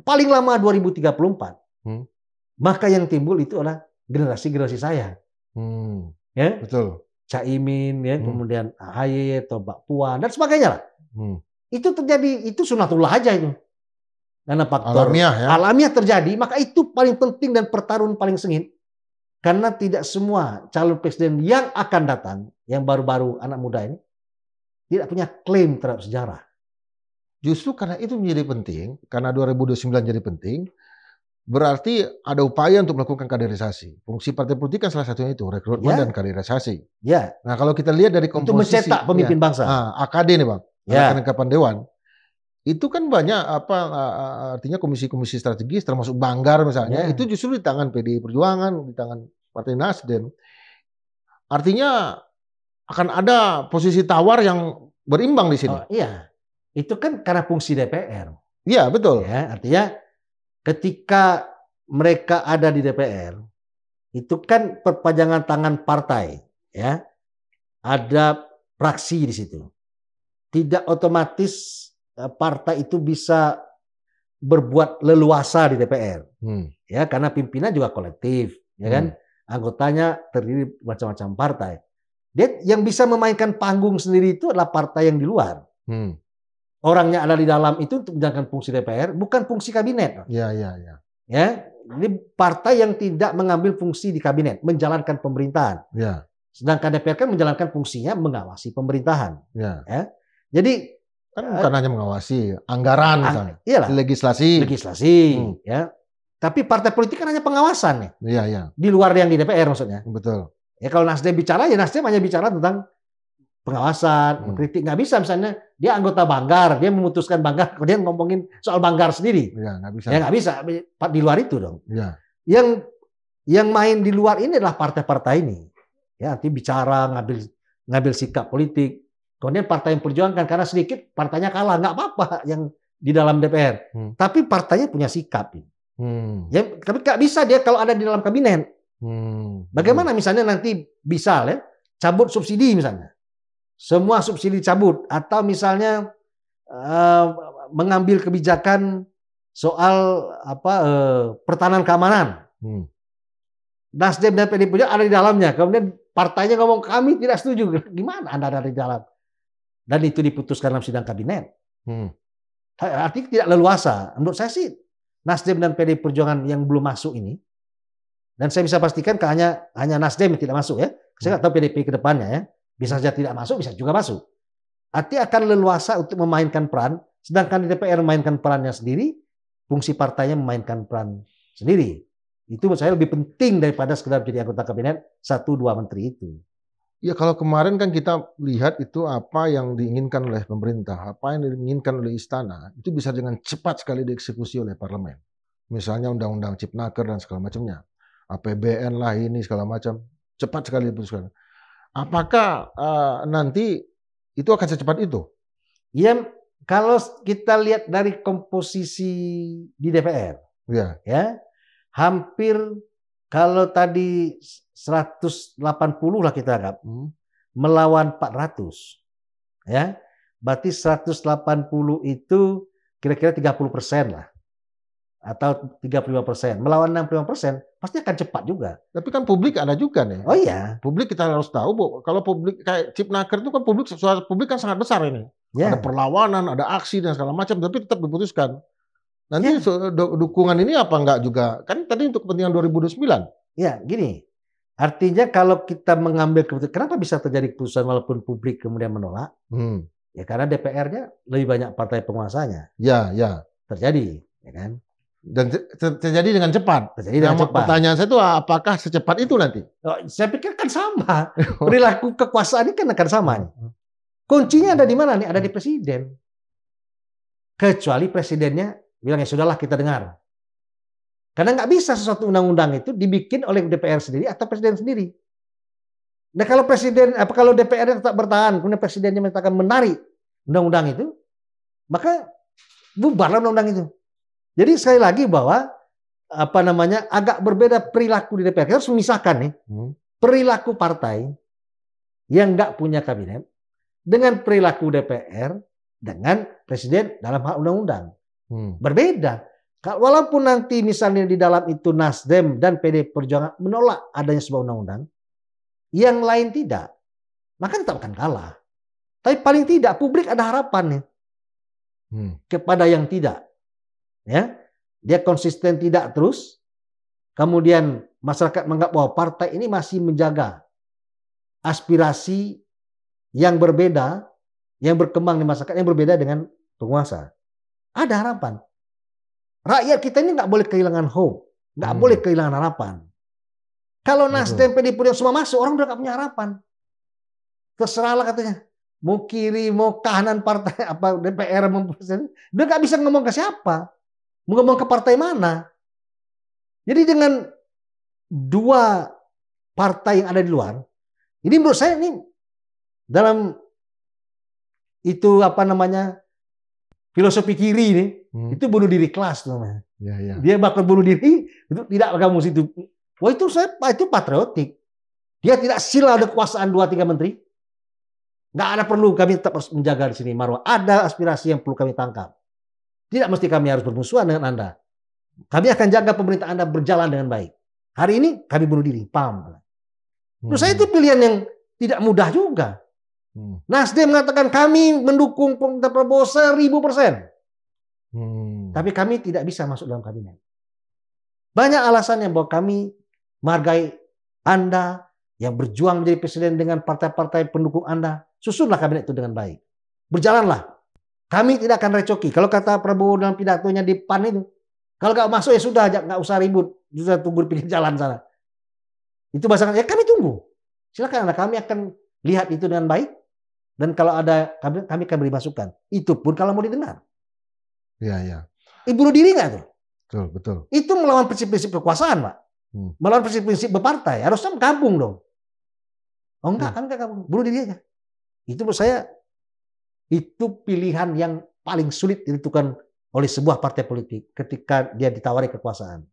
A: paling lama 2034 hmm. maka yang timbul itu adalah generasi generasi saya hmm. ya betul caimin ya hmm. kemudian ahy atau mbak puan dan sebagainya lah hmm. itu terjadi itu sunatullah aja itu karena faktor alamiah, ya? alamiah terjadi, maka itu paling penting dan pertarungan paling sengit. Karena tidak semua calon presiden yang akan datang, yang baru-baru anak muda ini, tidak punya klaim
C: terhadap sejarah. Justru karena itu menjadi penting, karena 2029 jadi penting, berarti ada upaya untuk melakukan kaderisasi. Fungsi partai politik kan salah satunya itu, rekrutmen yeah. dan kaderisasi. Ya. Nah kalau kita lihat dari komposisi. Itu mencetak pemimpin ya. bangsa. Nah, AKD nih Bang, ya. Kepan Dewan itu kan banyak apa artinya komisi-komisi strategis termasuk Banggar misalnya yeah. itu justru di tangan PDI Perjuangan di tangan Partai Nasdem artinya akan ada posisi tawar yang berimbang di sini. Oh, iya itu kan karena fungsi DPR. Iya betul. Ya, artinya
A: ketika mereka ada di DPR itu kan perpanjangan tangan partai ya ada praksi di situ tidak otomatis Eh, partai itu bisa berbuat leluasa di DPR. Hmm. Ya, karena pimpinan juga kolektif, ya kan? Hmm. Anggotanya terdiri macam-macam partai. Dia yang bisa memainkan panggung sendiri itu adalah partai yang di luar. Hmm. Orangnya ada di dalam itu untuk menjalankan fungsi DPR, bukan fungsi kabinet.
C: Ya, ya, ya.
A: Ya, ini partai yang tidak mengambil fungsi di kabinet, menjalankan pemerintahan. Ya. Sedangkan DPR kan menjalankan fungsinya mengawasi pemerintahan. Ya. ya. Jadi Kan ya. bukan hanya mengawasi, anggaran Ang, misalnya. Iyalah.
C: Legislasi. Legislasi, hmm.
A: ya. Tapi partai politik kan hanya pengawasan ya. Iya, iya. Di luar yang di DPR maksudnya. Betul. Ya kalau Nasdem bicara ya Nasdem hanya bicara tentang pengawasan, hmm. kritik nggak bisa misalnya dia anggota Banggar, dia memutuskan Banggar, kemudian ngomongin soal Banggar sendiri.
C: Ya nggak bisa. Ya nggak
A: bisa di luar itu dong. Ya. Yang yang main di luar ini adalah partai-partai ini. Ya nanti bicara ngambil ngambil sikap politik. Kemudian partai yang perjuangkan karena sedikit partainya kalah, nggak apa-apa yang di dalam DPR. Hmm. Tapi partainya punya sikap. Hmm. Ya, tapi nggak bisa dia kalau ada di dalam kabinet.
B: Hmm.
A: Bagaimana hmm. misalnya nanti bisa ya cabut subsidi misalnya, semua subsidi cabut atau misalnya uh, mengambil kebijakan soal apa uh, pertahanan keamanan. Hmm. Nasdem dan pdip ada di dalamnya. Kemudian partainya ngomong kami tidak setuju. Gimana Anda ada di dalam? Dan itu diputuskan dalam sidang kabinet. Hmm. Artinya tidak leluasa. Menurut saya sih Nasdem dan PD Perjuangan yang belum masuk ini, dan saya bisa pastikan hanya hanya Nasdem yang tidak masuk ya. Saya nggak hmm. tahu PDP ke depannya ya. Bisa saja tidak masuk, bisa juga masuk. Artinya akan leluasa untuk memainkan peran, sedangkan di DPR memainkan perannya sendiri, fungsi partainya memainkan
C: peran sendiri. Itu menurut saya lebih penting daripada sekedar jadi anggota kabinet satu dua menteri itu. Ya kalau kemarin kan kita lihat itu apa yang diinginkan oleh pemerintah, apa yang diinginkan oleh istana, itu bisa dengan cepat sekali dieksekusi oleh parlemen. Misalnya undang-undang Cipnaker dan segala macamnya. APBN lah ini segala macam, cepat sekali diputuskan. Apakah uh, nanti itu akan secepat itu? Ya kalau kita lihat dari komposisi di DPR, ya,
A: ya hampir kalau tadi 180 lah kita anggap hmm. melawan 400 ya berarti 180 itu kira-kira 30 persen lah atau
C: 35 persen melawan 65 persen pasti akan cepat juga. Tapi kan publik ada juga nih. Oh iya. Publik kita harus tahu bu, kalau publik kayak naker itu kan publik suara publik kan sangat besar ini. Yeah. Ada perlawanan, ada aksi dan segala macam, tapi tetap diputuskan. Nanti yeah. Iya. dukungan ini apa enggak juga? Kan tadi untuk kepentingan 2009. Ya, yeah, gini. Artinya kalau
A: kita mengambil keputusan, kenapa bisa terjadi keputusan walaupun publik kemudian menolak? Hmm. Ya karena
C: DPR-nya lebih banyak partai penguasanya. Ya, ya. Terjadi, ya kan? Dan ter terjadi dengan cepat. Terjadi dengan Yang cepat. Pertanyaan saya itu apakah secepat itu nanti? Oh, saya
A: pikir kan sama. Perilaku kekuasaan ini kan akan sama. Nih. Kuncinya ada di mana nih? Ada di presiden. Kecuali presidennya bilang ya sudahlah kita dengar. Karena nggak bisa sesuatu undang-undang itu dibikin oleh DPR sendiri atau presiden sendiri. Nah kalau presiden apa kalau DPR tetap bertahan, kemudian presidennya menyatakan menarik undang-undang itu, maka bubarlah undang-undang itu. Jadi sekali lagi bahwa apa namanya agak berbeda perilaku di DPR. Kita harus memisahkan nih hmm. perilaku partai yang nggak punya kabinet dengan perilaku DPR dengan presiden dalam hal undang-undang. Hmm. Berbeda. Walaupun nanti misalnya di dalam itu Nasdem dan PD Perjuangan menolak adanya sebuah undang-undang, yang lain tidak, maka tetap akan kalah. Tapi paling tidak publik ada harapan nih hmm. kepada yang tidak. Ya, dia konsisten tidak terus. Kemudian masyarakat menganggap bahwa partai ini masih menjaga aspirasi yang berbeda, yang berkembang di masyarakat yang berbeda dengan penguasa. Ada harapan. Rakyat kita ini nggak boleh kehilangan hope, nggak hmm. boleh kehilangan harapan. Kalau Nasdem, PD yang semua masuk, orang udah nggak punya harapan. Terserahlah katanya. Mau kiri, mau kanan partai apa DPR mempersen, dia nggak bisa ngomong ke siapa, mau ngomong ke partai mana. Jadi dengan dua partai yang ada di luar, ini menurut saya ini dalam itu apa namanya filosofi kiri ini, hmm. itu bunuh diri kelas namanya. Ya, ya. Dia bakal bunuh diri, itu tidak kamu situ. Wah itu saya itu patriotik. Dia tidak sila ada kekuasaan dua tiga menteri. Nggak ada perlu kami tetap harus menjaga di sini marwah. Ada aspirasi yang perlu kami tangkap. Tidak mesti kami harus bermusuhan dengan Anda. Kami akan jaga pemerintah Anda berjalan dengan baik. Hari ini kami bunuh diri, paham. Hmm. Menurut hmm. saya itu pilihan yang tidak mudah juga. Hmm. Nasdem mengatakan kami mendukung pemerintah Prabowo seribu persen. Hmm. Tapi kami tidak bisa masuk dalam kabinet. Banyak alasan yang bahwa kami margai Anda yang berjuang menjadi presiden dengan partai-partai pendukung Anda. Susunlah kabinet itu dengan baik. Berjalanlah. Kami tidak akan recoki. Kalau kata Prabowo dalam pidatonya di PAN itu, kalau gak masuk ya sudah, Gak usah ribut. Sudah tunggu di pinggir jalan sana. Itu bahasa ya kami tunggu. Silakan Anda, kami akan lihat itu dengan baik dan kalau ada kami, kami akan beri masukan. Itu pun kalau mau didengar. Iya, iya. Ibu diri nggak tuh? Betul, betul. Itu melawan prinsip-prinsip kekuasaan, Pak. Hmm. Melawan prinsip-prinsip berpartai. Harusnya kampung dong. Oh enggak, hmm. kan enggak kampung. Bunuh diri aja. Itu menurut saya, itu pilihan yang paling sulit ditentukan oleh sebuah partai politik ketika dia ditawari kekuasaan.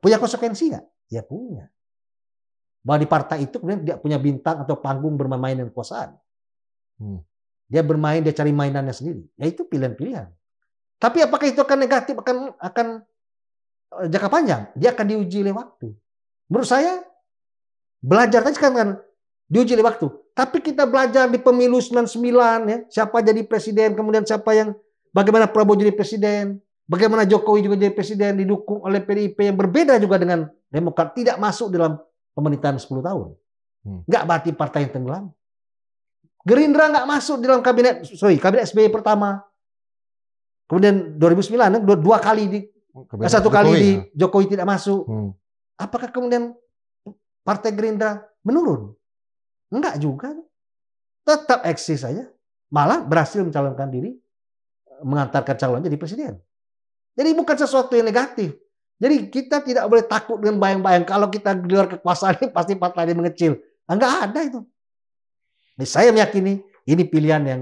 A: Punya konsekuensi nggak? Ya punya. Bahwa di partai itu kemudian tidak punya bintang atau panggung bermain dengan kekuasaan. Hmm. Dia bermain, dia cari mainannya sendiri. Ya itu pilihan-pilihan. Tapi apakah itu akan negatif, akan akan eh, jangka panjang? Dia akan diuji oleh waktu. Menurut saya, belajar tadi kan kan diuji oleh waktu. Tapi kita belajar di pemilu 99 ya, siapa jadi presiden, kemudian siapa yang bagaimana Prabowo jadi presiden, bagaimana Jokowi juga jadi presiden didukung oleh PDIP yang berbeda juga dengan Demokrat tidak masuk dalam pemerintahan 10 tahun. Enggak hmm. berarti partai yang tenggelam. Gerindra nggak masuk di dalam kabinet, sorry, kabinet SBY pertama. Kemudian 2009, kan dua, dua kali di,
B: kabinet satu Jokowi, kali di
A: ya? Jokowi tidak masuk. Hmm. Apakah kemudian Partai Gerindra menurun? Enggak juga. Tetap eksis saja. Malah berhasil mencalonkan diri, mengantarkan calon jadi presiden. Jadi bukan sesuatu yang negatif. Jadi kita tidak boleh takut dengan bayang-bayang kalau kita di luar kekuasaan ini pasti partai mengecil.
C: Enggak ada itu. Ini saya meyakini ini pilihan yang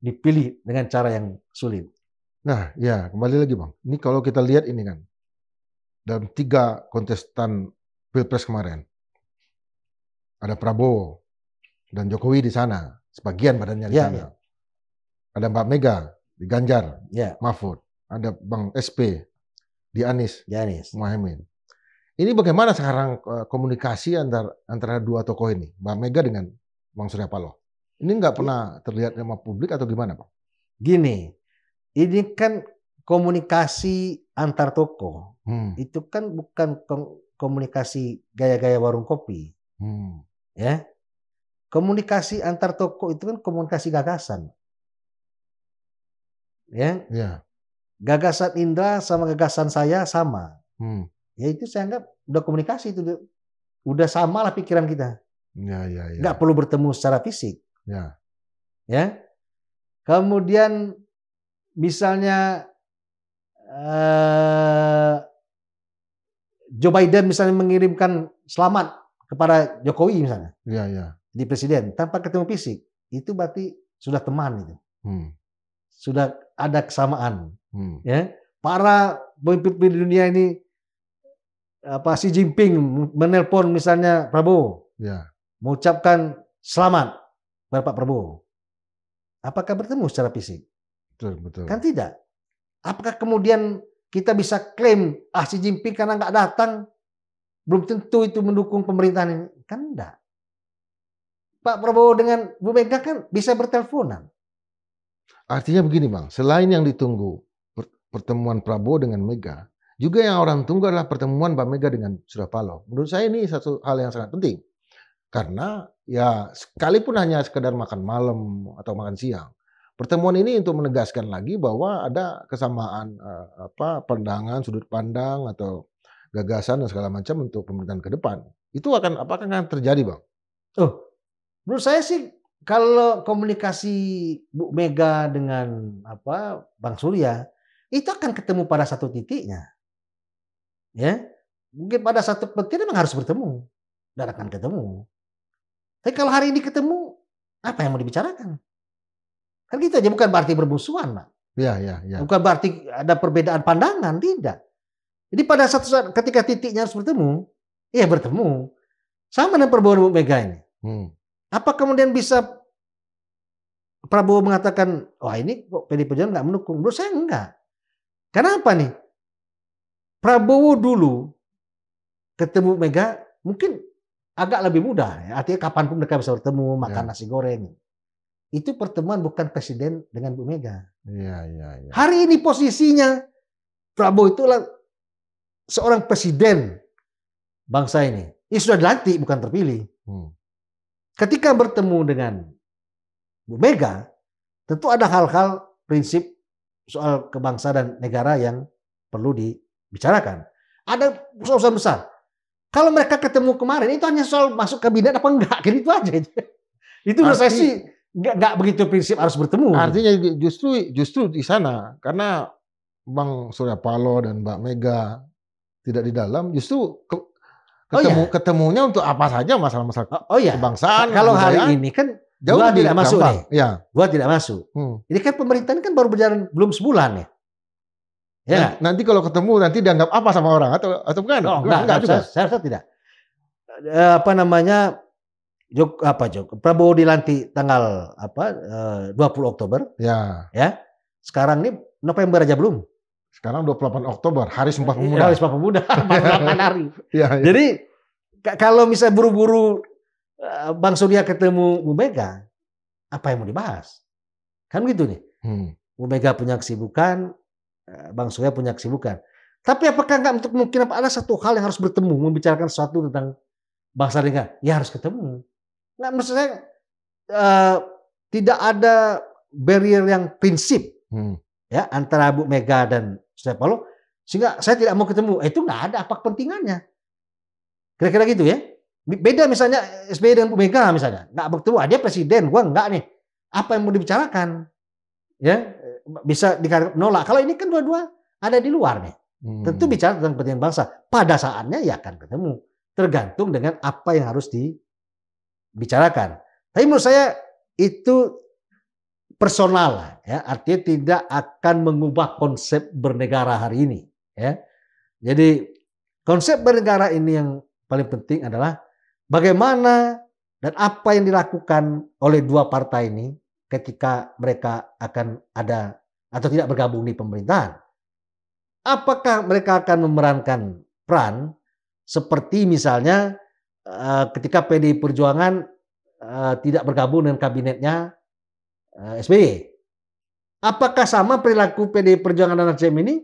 C: dipilih dengan cara yang sulit. Nah, ya kembali lagi bang. Ini kalau kita lihat ini kan dalam tiga kontestan pilpres kemarin ada Prabowo dan Jokowi di sana, sebagian badannya di ya, sana. Ya. Ada Mbak Mega di Ganjar, ya. Mahfud. Ada Bang SP di Anies, di Anies. Muhammad. Ini bagaimana sekarang eh, komunikasi antara antara dua tokoh ini, Mbak Mega dengan Bang Surya Paloh? Ini nggak pernah terlihat sama publik atau gimana, Pak? Gini, ini kan komunikasi antar toko.
A: Hmm. Itu kan bukan komunikasi gaya-gaya warung kopi. Hmm. Ya. Komunikasi antar toko itu kan komunikasi gagasan. Ya. ya. Gagasan Indra sama gagasan saya sama. Hmm. Ya itu saya anggap udah komunikasi itu udah sama lah pikiran kita.
C: Ya, ya, ya. Nggak
A: perlu bertemu secara fisik. Ya. ya? Kemudian misalnya eh, Joe Biden misalnya mengirimkan selamat kepada Jokowi misalnya. Ya, ya. Di presiden tanpa ketemu fisik, itu berarti sudah teman itu. Hmm. Sudah ada kesamaan. Hmm. Ya. Para pemimpin di dunia ini apa Xi Jinping menelpon misalnya Prabowo. Ya mengucapkan selamat Bapak Prabowo. Apakah bertemu secara fisik? Betul, betul. Kan tidak. Apakah kemudian kita bisa klaim ah si Jinping karena nggak datang belum tentu itu mendukung pemerintahan ini kan enggak. Pak Prabowo dengan Bu Mega kan bisa berteleponan.
C: Artinya begini Bang, selain yang ditunggu pertemuan Prabowo dengan Mega, juga yang orang tunggu adalah pertemuan Pak Mega dengan Surya Paloh. Menurut saya ini satu hal yang sangat penting. Karena ya sekalipun hanya sekedar makan malam atau makan siang, pertemuan ini untuk menegaskan lagi bahwa ada kesamaan eh, apa pandangan, sudut pandang atau gagasan dan segala macam untuk pemerintahan ke depan. Itu akan apakah akan terjadi, Bang? Oh. Menurut saya sih kalau komunikasi Bu Mega
A: dengan apa Bang Surya itu akan ketemu pada satu titiknya. Ya. Mungkin pada satu titik memang harus bertemu dan akan ketemu. Tapi kalau hari ini ketemu, apa yang mau dibicarakan? Kan gitu aja, bukan berarti bermusuhan, Pak.
C: Ya, ya, ya.
A: Bukan berarti ada perbedaan pandangan, tidak. Jadi pada satu saat ketika titiknya harus bertemu, ya bertemu. Sama dengan Prabowo Bu Mega ini. Hmm. Apa kemudian bisa Prabowo mengatakan, wah ini kok PD Perjuangan nggak mendukung? Menurut saya enggak. Karena apa nih? Prabowo dulu ketemu Mega mungkin agak lebih mudah. Ya. Artinya kapanpun mereka bisa bertemu, makan ya. nasi goreng. Itu pertemuan bukan presiden dengan Bu Mega. Ya, ya, ya. Hari ini posisinya Prabowo itulah seorang presiden bangsa ini. Ini sudah dilantik, bukan terpilih. Hmm. Ketika bertemu dengan Bu Mega, tentu ada hal-hal prinsip soal kebangsaan dan negara yang perlu dibicarakan. Ada usaha-usaha besar. Kalau mereka ketemu kemarin itu hanya soal masuk kabinet apa
C: enggak, gitu aja. itu menurut saya sih Gak enggak begitu prinsip harus bertemu. Artinya justru justru di sana karena Bang Surya Paloh dan Mbak Mega tidak di dalam, justru ke, ketemu oh, iya. ketemunya untuk apa saja masalah-masalah oh, oh, iya. kebangsaan. Kalau hari ini kan jauh gua tidak gampang. masuk nih. Ya. Gua tidak masuk. Hmm. Ini kan
A: pemerintahan kan baru berjalan belum sebulan ya. Ya. Nah, nanti, kalau ketemu nanti dianggap apa sama orang atau
C: atau bukan? Oh, enggak, enggak, enggak juga. Saya, saya tidak.
A: E, apa namanya? Jok, apa Jok? Prabowo dilantik tanggal apa? E, eh, 20 Oktober. Ya.
C: Ya. Sekarang ini November aja belum. Sekarang 28 Oktober, hari Sumpah iya, Pemuda. Hari Sumpah Pemuda, iya, hari. ya, ya. Jadi kalau misalnya buru-buru
A: eh, Bang Surya ketemu Bu Mega, apa yang mau dibahas? Kan gitu nih. Hmm. Bu Mega punya kesibukan, Eh, Bang Surya punya kesibukan. Tapi apakah enggak untuk mungkin apa ada satu hal yang harus bertemu membicarakan sesuatu tentang bangsa negara? Ya harus ketemu. Nah, maksud saya uh, tidak ada barrier yang prinsip hmm. ya antara Bu Mega dan Surya Paloh sehingga saya tidak mau ketemu. Eh, itu nggak ada apa kepentingannya. Kira-kira gitu ya. Beda misalnya SBY dengan Bu Mega misalnya. Nggak bertemu, ah, dia presiden, gua enggak nih. Apa yang mau dibicarakan? Ya, bisa dikatakan nolak. Kalau ini kan dua-dua ada di luar nih. Hmm. Tentu bicara tentang kepentingan bangsa. Pada saatnya ya akan ketemu. Tergantung dengan apa yang harus dibicarakan. Tapi menurut saya itu personal lah, ya artinya tidak akan mengubah konsep bernegara hari ini ya jadi konsep bernegara ini yang paling penting adalah bagaimana dan apa yang dilakukan oleh dua partai ini ketika mereka akan ada atau tidak bergabung di pemerintahan. Apakah mereka akan memerankan peran seperti misalnya eh, ketika PDI Perjuangan eh, tidak bergabung dengan kabinetnya eh, SBY? Apakah sama perilaku PDI Perjuangan dan Nasdem ini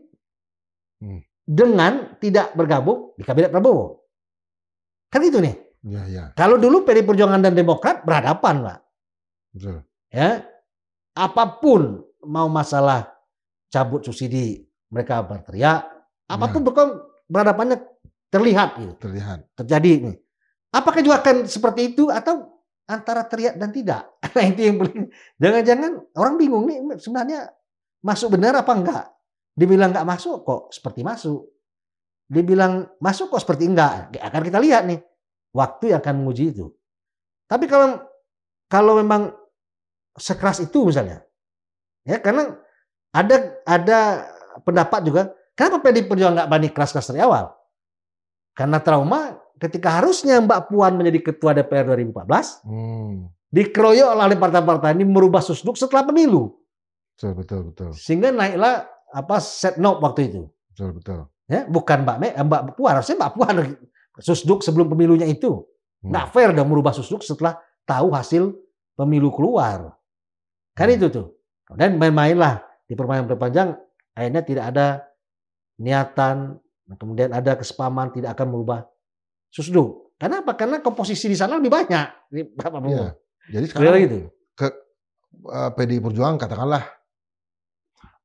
A: hmm. dengan tidak bergabung di kabinet Prabowo? Kan itu nih. Ya, ya. Kalau dulu PDI Perjuangan dan Demokrat berhadapan, Pak. Betul ya apapun mau masalah cabut subsidi mereka berteriak apapun nah. berhadapannya terlihat gitu. terlihat terjadi ini apakah juga akan seperti itu atau antara teriak dan tidak nah itu yang paling jangan-jangan orang bingung nih sebenarnya masuk benar apa enggak dibilang enggak masuk kok seperti masuk dibilang masuk kok seperti enggak akan kita lihat nih waktu yang akan menguji itu tapi kalau kalau memang sekeras itu misalnya. Ya, karena ada ada pendapat juga, kenapa PD Perjuangan nggak banding keras-keras dari awal? Karena trauma ketika harusnya Mbak Puan menjadi ketua DPR 2014, hmm. dikeroyok oleh partai-partai ini merubah susduk setelah pemilu. Betul, betul, betul. Sehingga naiklah apa set note waktu itu. Betul, betul. Ya, bukan Mbak Me, eh, Mbak Puan, harusnya Mbak Puan susduk sebelum pemilunya itu. Hmm. Nggak fair dong merubah susduk setelah tahu hasil pemilu keluar. Kan itu tuh. Kemudian main-mainlah di permainan berpanjang akhirnya tidak ada niatan kemudian ada kesepaman tidak akan merubah susdu. Karena apa? Karena komposisi di sana lebih banyak. Ini Bapak ya.
C: Jadi sekarang itu. ke uh, eh, PDI Perjuangan katakanlah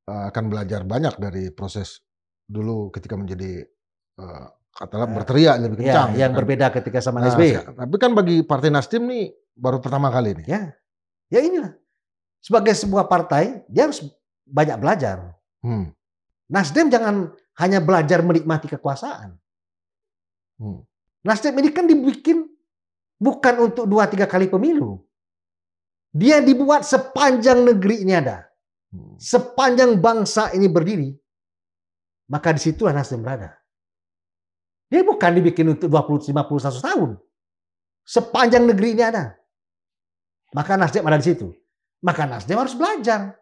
C: uh, akan belajar banyak dari proses dulu ketika menjadi uh, eh, katalah berteriak lebih iya, kencang. Ya, yang gitu kan. berbeda ketika sama nah, SBY. Tapi kan bagi Partai Nasdem nih baru pertama kali nih. Ya, ya inilah sebagai sebuah partai dia
A: harus banyak belajar. Hmm. Nasdem jangan hanya belajar menikmati kekuasaan. Hmm. Nasdem ini kan dibikin bukan untuk dua tiga kali pemilu. Dia dibuat sepanjang negeri ini ada. Hmm. Sepanjang bangsa ini berdiri. Maka disitulah Nasdem berada. Dia bukan dibikin untuk 20, 50, 100 tahun. Sepanjang negeri ini ada. Maka Nasdem ada di situ. Maka Nasdem harus belajar.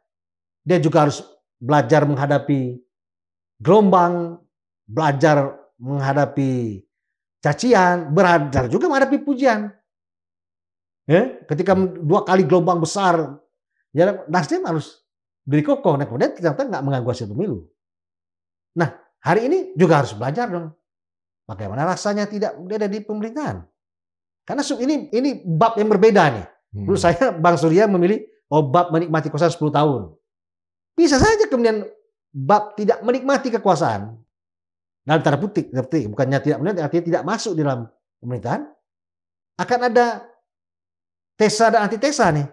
A: Dia juga harus belajar menghadapi gelombang, belajar menghadapi cacian, belajar juga menghadapi pujian. Eh, ketika dua kali gelombang besar, ya Nasdem harus beri kokoh. Nah, kemudian ternyata nggak mengganggu hasil pemilu. Nah, hari ini juga harus belajar dong. Bagaimana rasanya tidak ada di pemerintahan? Karena ini ini bab yang berbeda nih. Menurut hmm. saya Bang Surya memilih Obab menikmati kekuasaan 10 tahun. Bisa saja kemudian bab tidak menikmati kekuasaan. Dalam tanda putih, putih bukannya tidak menikmati, artinya tidak masuk di dalam pemerintahan. Akan ada tesa dan antitesa nih.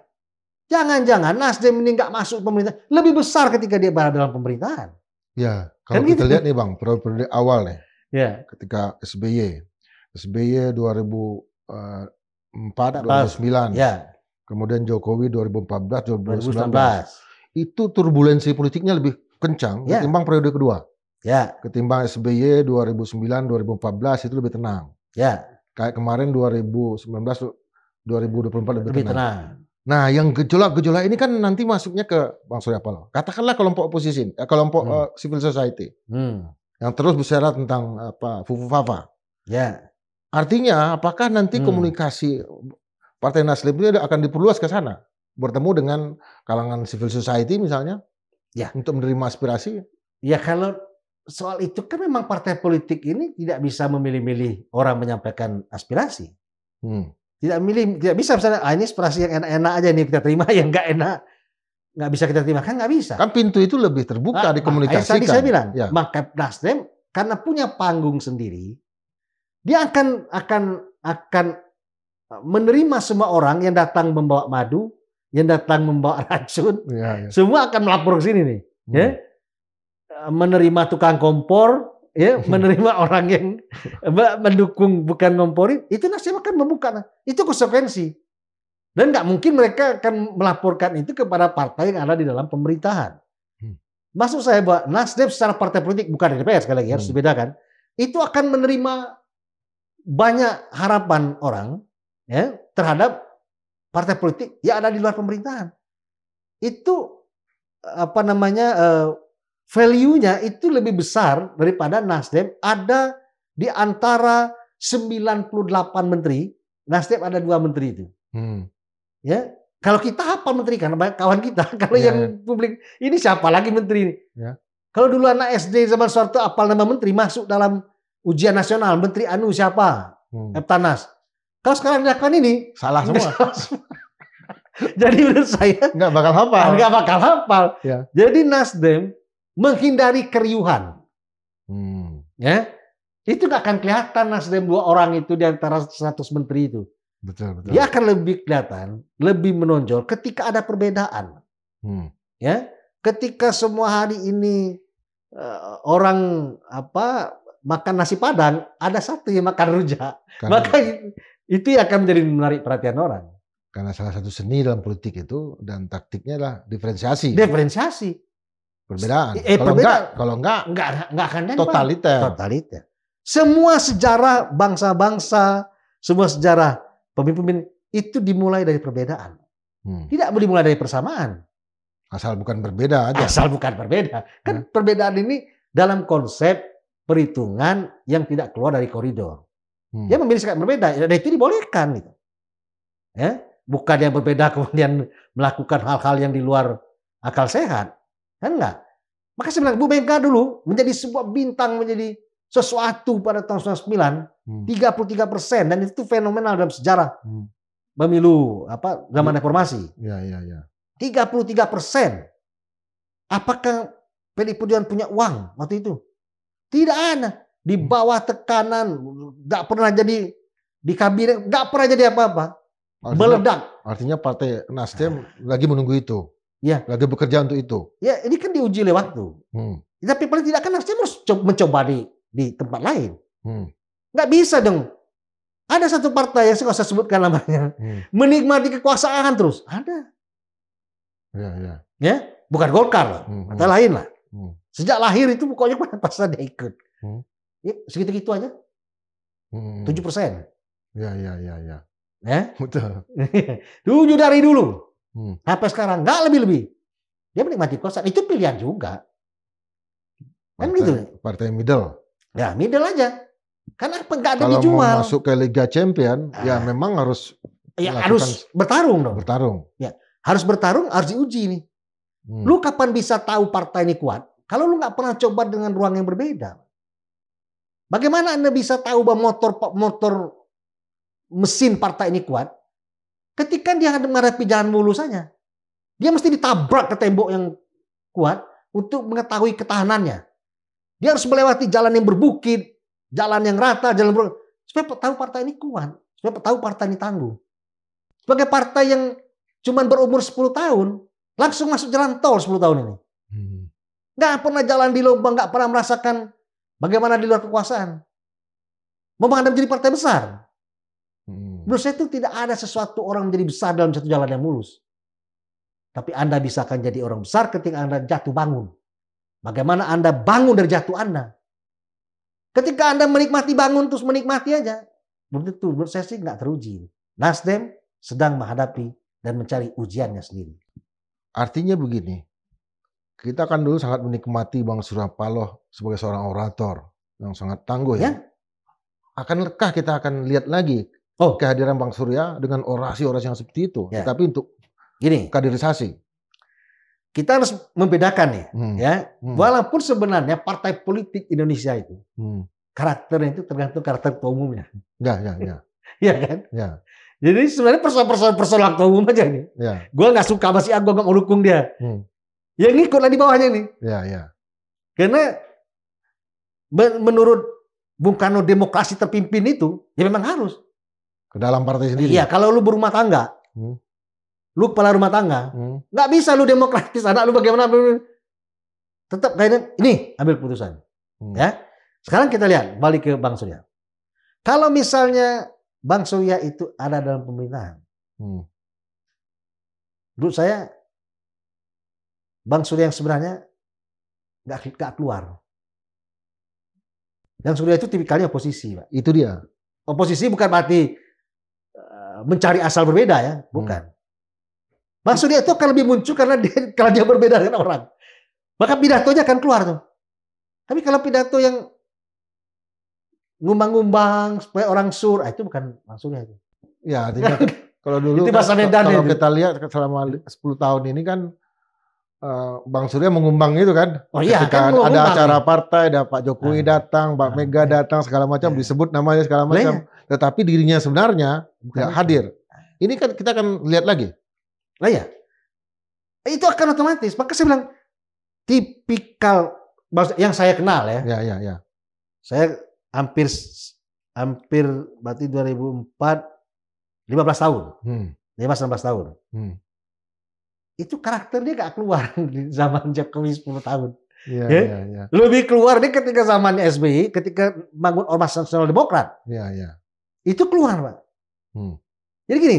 A: Jangan-jangan Nasdem ini nggak masuk pemerintahan. Lebih besar ketika dia berada dalam pemerintahan.
C: Ya, kan kalau kan kita gitu. lihat nih Bang, periode awal nih. Ya. Ketika SBY. SBY 2004 2009. Ya. Kemudian Jokowi 2014 2019. 2019. Itu turbulensi politiknya lebih kencang ya. ketimbang periode kedua. Ya. Ketimbang SBY 2009 2014 itu lebih tenang. Ya. Kayak kemarin 2019 2024 lebih, lebih tenang. tenang. Nah, yang gejolak-gejolak ini kan nanti masuknya ke Bang Surya Paloh. Katakanlah kelompok oposisi, eh, kelompok hmm. uh, civil society. Hmm. Yang terus berserat tentang apa? Fufu Fafa. Ya. Artinya, apakah nanti hmm. komunikasi Partai Nasdem itu akan diperluas ke sana, bertemu dengan kalangan civil society misalnya, ya. untuk menerima aspirasi. Ya kalau soal itu kan memang partai politik
A: ini tidak bisa memilih-milih orang menyampaikan aspirasi. Hmm. Tidak milih, tidak bisa misalnya ah, ini aspirasi yang enak-enak aja nih kita terima, yang enggak enak enggak bisa kita terima kan enggak
C: bisa. Kan pintu itu lebih
A: terbuka nah, ah, komunikasi Tadi saya bilang, ya. maka Nasdem karena punya panggung sendiri, dia akan akan akan menerima semua orang yang datang membawa madu, yang datang membawa racun, ya, ya. semua akan melapor ke sini nih, hmm. ya. Eh, menerima tukang kompor, ya, menerima orang yang mendukung bukan ngomporin, itu nasib akan membuka. Nah. Itu konsekuensi. Dan nggak mungkin mereka akan melaporkan itu kepada partai yang ada di dalam pemerintahan. Hmm. Maksud saya bahwa Nasdem secara partai politik bukan DPR sekali lagi hmm. harus dibedakan. Itu akan menerima banyak harapan orang, ya, terhadap partai politik yang ada di luar pemerintahan. Itu apa namanya uh, value-nya itu lebih besar daripada Nasdem ada di antara 98 menteri, Nasdem ada dua menteri itu. Hmm. Ya, kalau kita apa menteri kan kawan kita, kalau yeah. yang iya. publik ini siapa lagi menteri ini? Yeah. Kalau dulu anak SD zaman Soeharto apal nama menteri masuk dalam ujian nasional menteri anu siapa? Hmm. Eptanas. Kalau sekarang dilakukan ini, salah semua. Jadi menurut saya nggak bakal hafal. Nggak bakal hafal. Ya. Jadi Nasdem menghindari keriuhan. Hmm. Ya, itu nggak akan kelihatan Nasdem dua orang itu di antara 100 menteri itu.
B: Betul, betul. Dia
A: akan lebih kelihatan, lebih menonjol ketika ada perbedaan. Hmm. Ya, ketika semua hari ini uh, orang apa makan nasi padang, ada satu yang makan rujak. Maka itu yang akan menjadi menarik perhatian
C: orang. Karena salah satu seni dalam politik itu dan taktiknya adalah diferensiasi. Diferensiasi. Perbedaan. Eh, kalau perbedaan. enggak, kalau enggak, enggak, enggak akan totalitas. Totaliter. Totaliter.
A: Semua sejarah bangsa-bangsa, semua sejarah pemimpin itu dimulai dari perbedaan. Hmm. Tidak boleh dimulai dari persamaan.
C: Asal bukan berbeda
A: aja. Asal bukan berbeda. Kan hmm. perbedaan ini dalam konsep perhitungan yang tidak keluar dari koridor. Hmm. Dia memilih sikap berbeda. Ya, dan itu dibolehkan. Gitu. Ya? Bukan yang berbeda kemudian melakukan hal-hal yang di luar akal sehat. Kan enggak? Maka saya bilang, Bu Mega dulu menjadi sebuah bintang, menjadi sesuatu pada tahun hmm. tiga hmm. 33 persen. Dan itu fenomenal dalam sejarah. Hmm. Pemilu apa zaman ya. reformasi.
C: Ya, ya, ya.
A: 33 persen. Apakah PDI Perjuangan punya uang waktu itu? Tidak ada di hmm. bawah tekanan, nggak pernah jadi di kabinet, nggak pernah jadi apa-apa,
C: meledak. Artinya Partai Nasdem nah. lagi menunggu itu, ya. lagi bekerja untuk itu. Ya, ini kan diuji lewat waktu. Hmm. Tapi paling tidak kan Nasdem harus mencoba di di tempat lain. Hmm.
A: Nggak bisa dong. Ada satu partai yang saya sebutkan namanya hmm. menikmati kekuasaan terus. Ada.
C: Ya, ya. ya? bukan Golkar
A: lah, hmm. hmm. partai lain lah. Hmm. Sejak lahir itu pokoknya pas dia ikut. Hmm ya segitu-gitu aja. Hmm. Tujuh persen.
C: Ya, ya, ya, ya.
A: Ya, betul. Tujuh dari dulu. Hmm. Sampai sekarang nggak lebih-lebih. Dia menikmati kosan.
C: Itu pilihan juga. Kan partai, gitu. Partai middle. Ya, middle aja.
A: Karena nggak ada Kalau dijual. Kalau masuk
C: ke Liga Champion, ah. ya memang harus
A: ya harus
C: bertarung dong. Bertarung. Ya, harus bertarung, harus diuji nih. Hmm. Lu kapan
A: bisa tahu partai ini kuat? Kalau lu nggak pernah coba dengan ruang yang berbeda. Bagaimana Anda bisa tahu bahwa motor motor mesin partai ini kuat? Ketika dia menghadapi jalan mulus saja. Dia mesti ditabrak ke tembok yang kuat untuk mengetahui ketahanannya. Dia harus melewati jalan yang berbukit, jalan yang rata, jalan ber... supaya tahu partai ini kuat, supaya tahu partai ini tangguh. Sebagai partai yang cuman berumur 10 tahun, langsung masuk jalan tol 10 tahun ini. Hmm. Gak pernah jalan di lubang, gak pernah merasakan Bagaimana di luar kekuasaan? Memang Anda menjadi partai besar. Hmm. Menurut saya itu tidak ada sesuatu orang menjadi besar dalam satu jalan yang mulus. Tapi Anda bisa akan jadi orang besar ketika Anda jatuh bangun. Bagaimana Anda bangun dari jatuh Anda? Ketika Anda menikmati bangun terus menikmati aja. Menurut itu, menurut saya sih nggak teruji. Nasdem
C: sedang menghadapi dan mencari ujiannya sendiri. Artinya begini, kita kan dulu sangat menikmati Bang Surya Paloh sebagai seorang orator yang sangat tangguh ya. ya? Akankah kita akan lihat lagi oh. kehadiran Bang Surya dengan orasi-orasi yang seperti itu? Ya. Tapi untuk gini kaderisasi. Kita harus
A: membedakan nih hmm. ya. Hmm. Walaupun sebenarnya partai politik Indonesia itu hmm. karakternya itu tergantung karakter ketua umumnya. Ya, ya, ya. Iya kan? Ya. Jadi sebenarnya persoalan-persoalan persoalan ketua umum aja nih. Ya. Gua nggak suka masih aku nggak mau dia. Hmm yang ngikut lah di bawahnya ini. Ya, ya. Karena menurut Bung Karno demokrasi terpimpin itu ya memang harus.
C: Ke dalam partai
A: sendiri. Iya, kalau lu berumah tangga, hmm. lu kepala rumah tangga, hmm. bisa lu demokratis anak lu bagaimana? Tetap kayaknya ini ambil keputusan. Hmm. Ya. Sekarang kita lihat balik ke Bang Surya. Kalau misalnya Bang Surya itu ada dalam pemerintahan, hmm. menurut saya Bang Surya yang sebenarnya gak, gak keluar. Yang Surya itu tipikalnya oposisi, Pak. Itu dia. Oposisi bukan berarti eh, mencari asal berbeda ya, hmm. bukan. Hmm. Bang Surya itu akan lebih muncul karena dia, karena dia berbeda dengan orang. Maka pidatonya akan keluar tuh. Tapi kalau pidato yang ngumbang-ngumbang supaya orang sur, ah, itu bukan Bang Surya itu.
C: Ya, artinya kalau dulu itu kan, kalau kita lihat selama 10 tahun ini kan Uh, Bang Surya mengumbang itu kan. Oh iya, kan ada ngumbang. acara partai, ada Pak Jokowi nah. datang, Pak ah. Mega iya. datang, segala macam nah. disebut namanya segala macam. Nah. Tetapi dirinya sebenarnya tidak hadir. Ini kan kita akan lihat lagi. Lah ya. Itu akan otomatis. Maka saya bilang
A: tipikal yang saya kenal ya. Ya, ya, ya. Saya hampir hampir berarti 2004 15 tahun. Hmm. 15 16 tahun. Hmm itu karakter dia gak keluar di zaman Jokowi 10 tahun.
C: Iya, ya, ya. Ya,
A: Lebih keluar dia ketika zamannya SBY, ketika bangun Ormas Nasional Demokrat. Ya, ya. Itu keluar, Pak. Hmm. Jadi gini,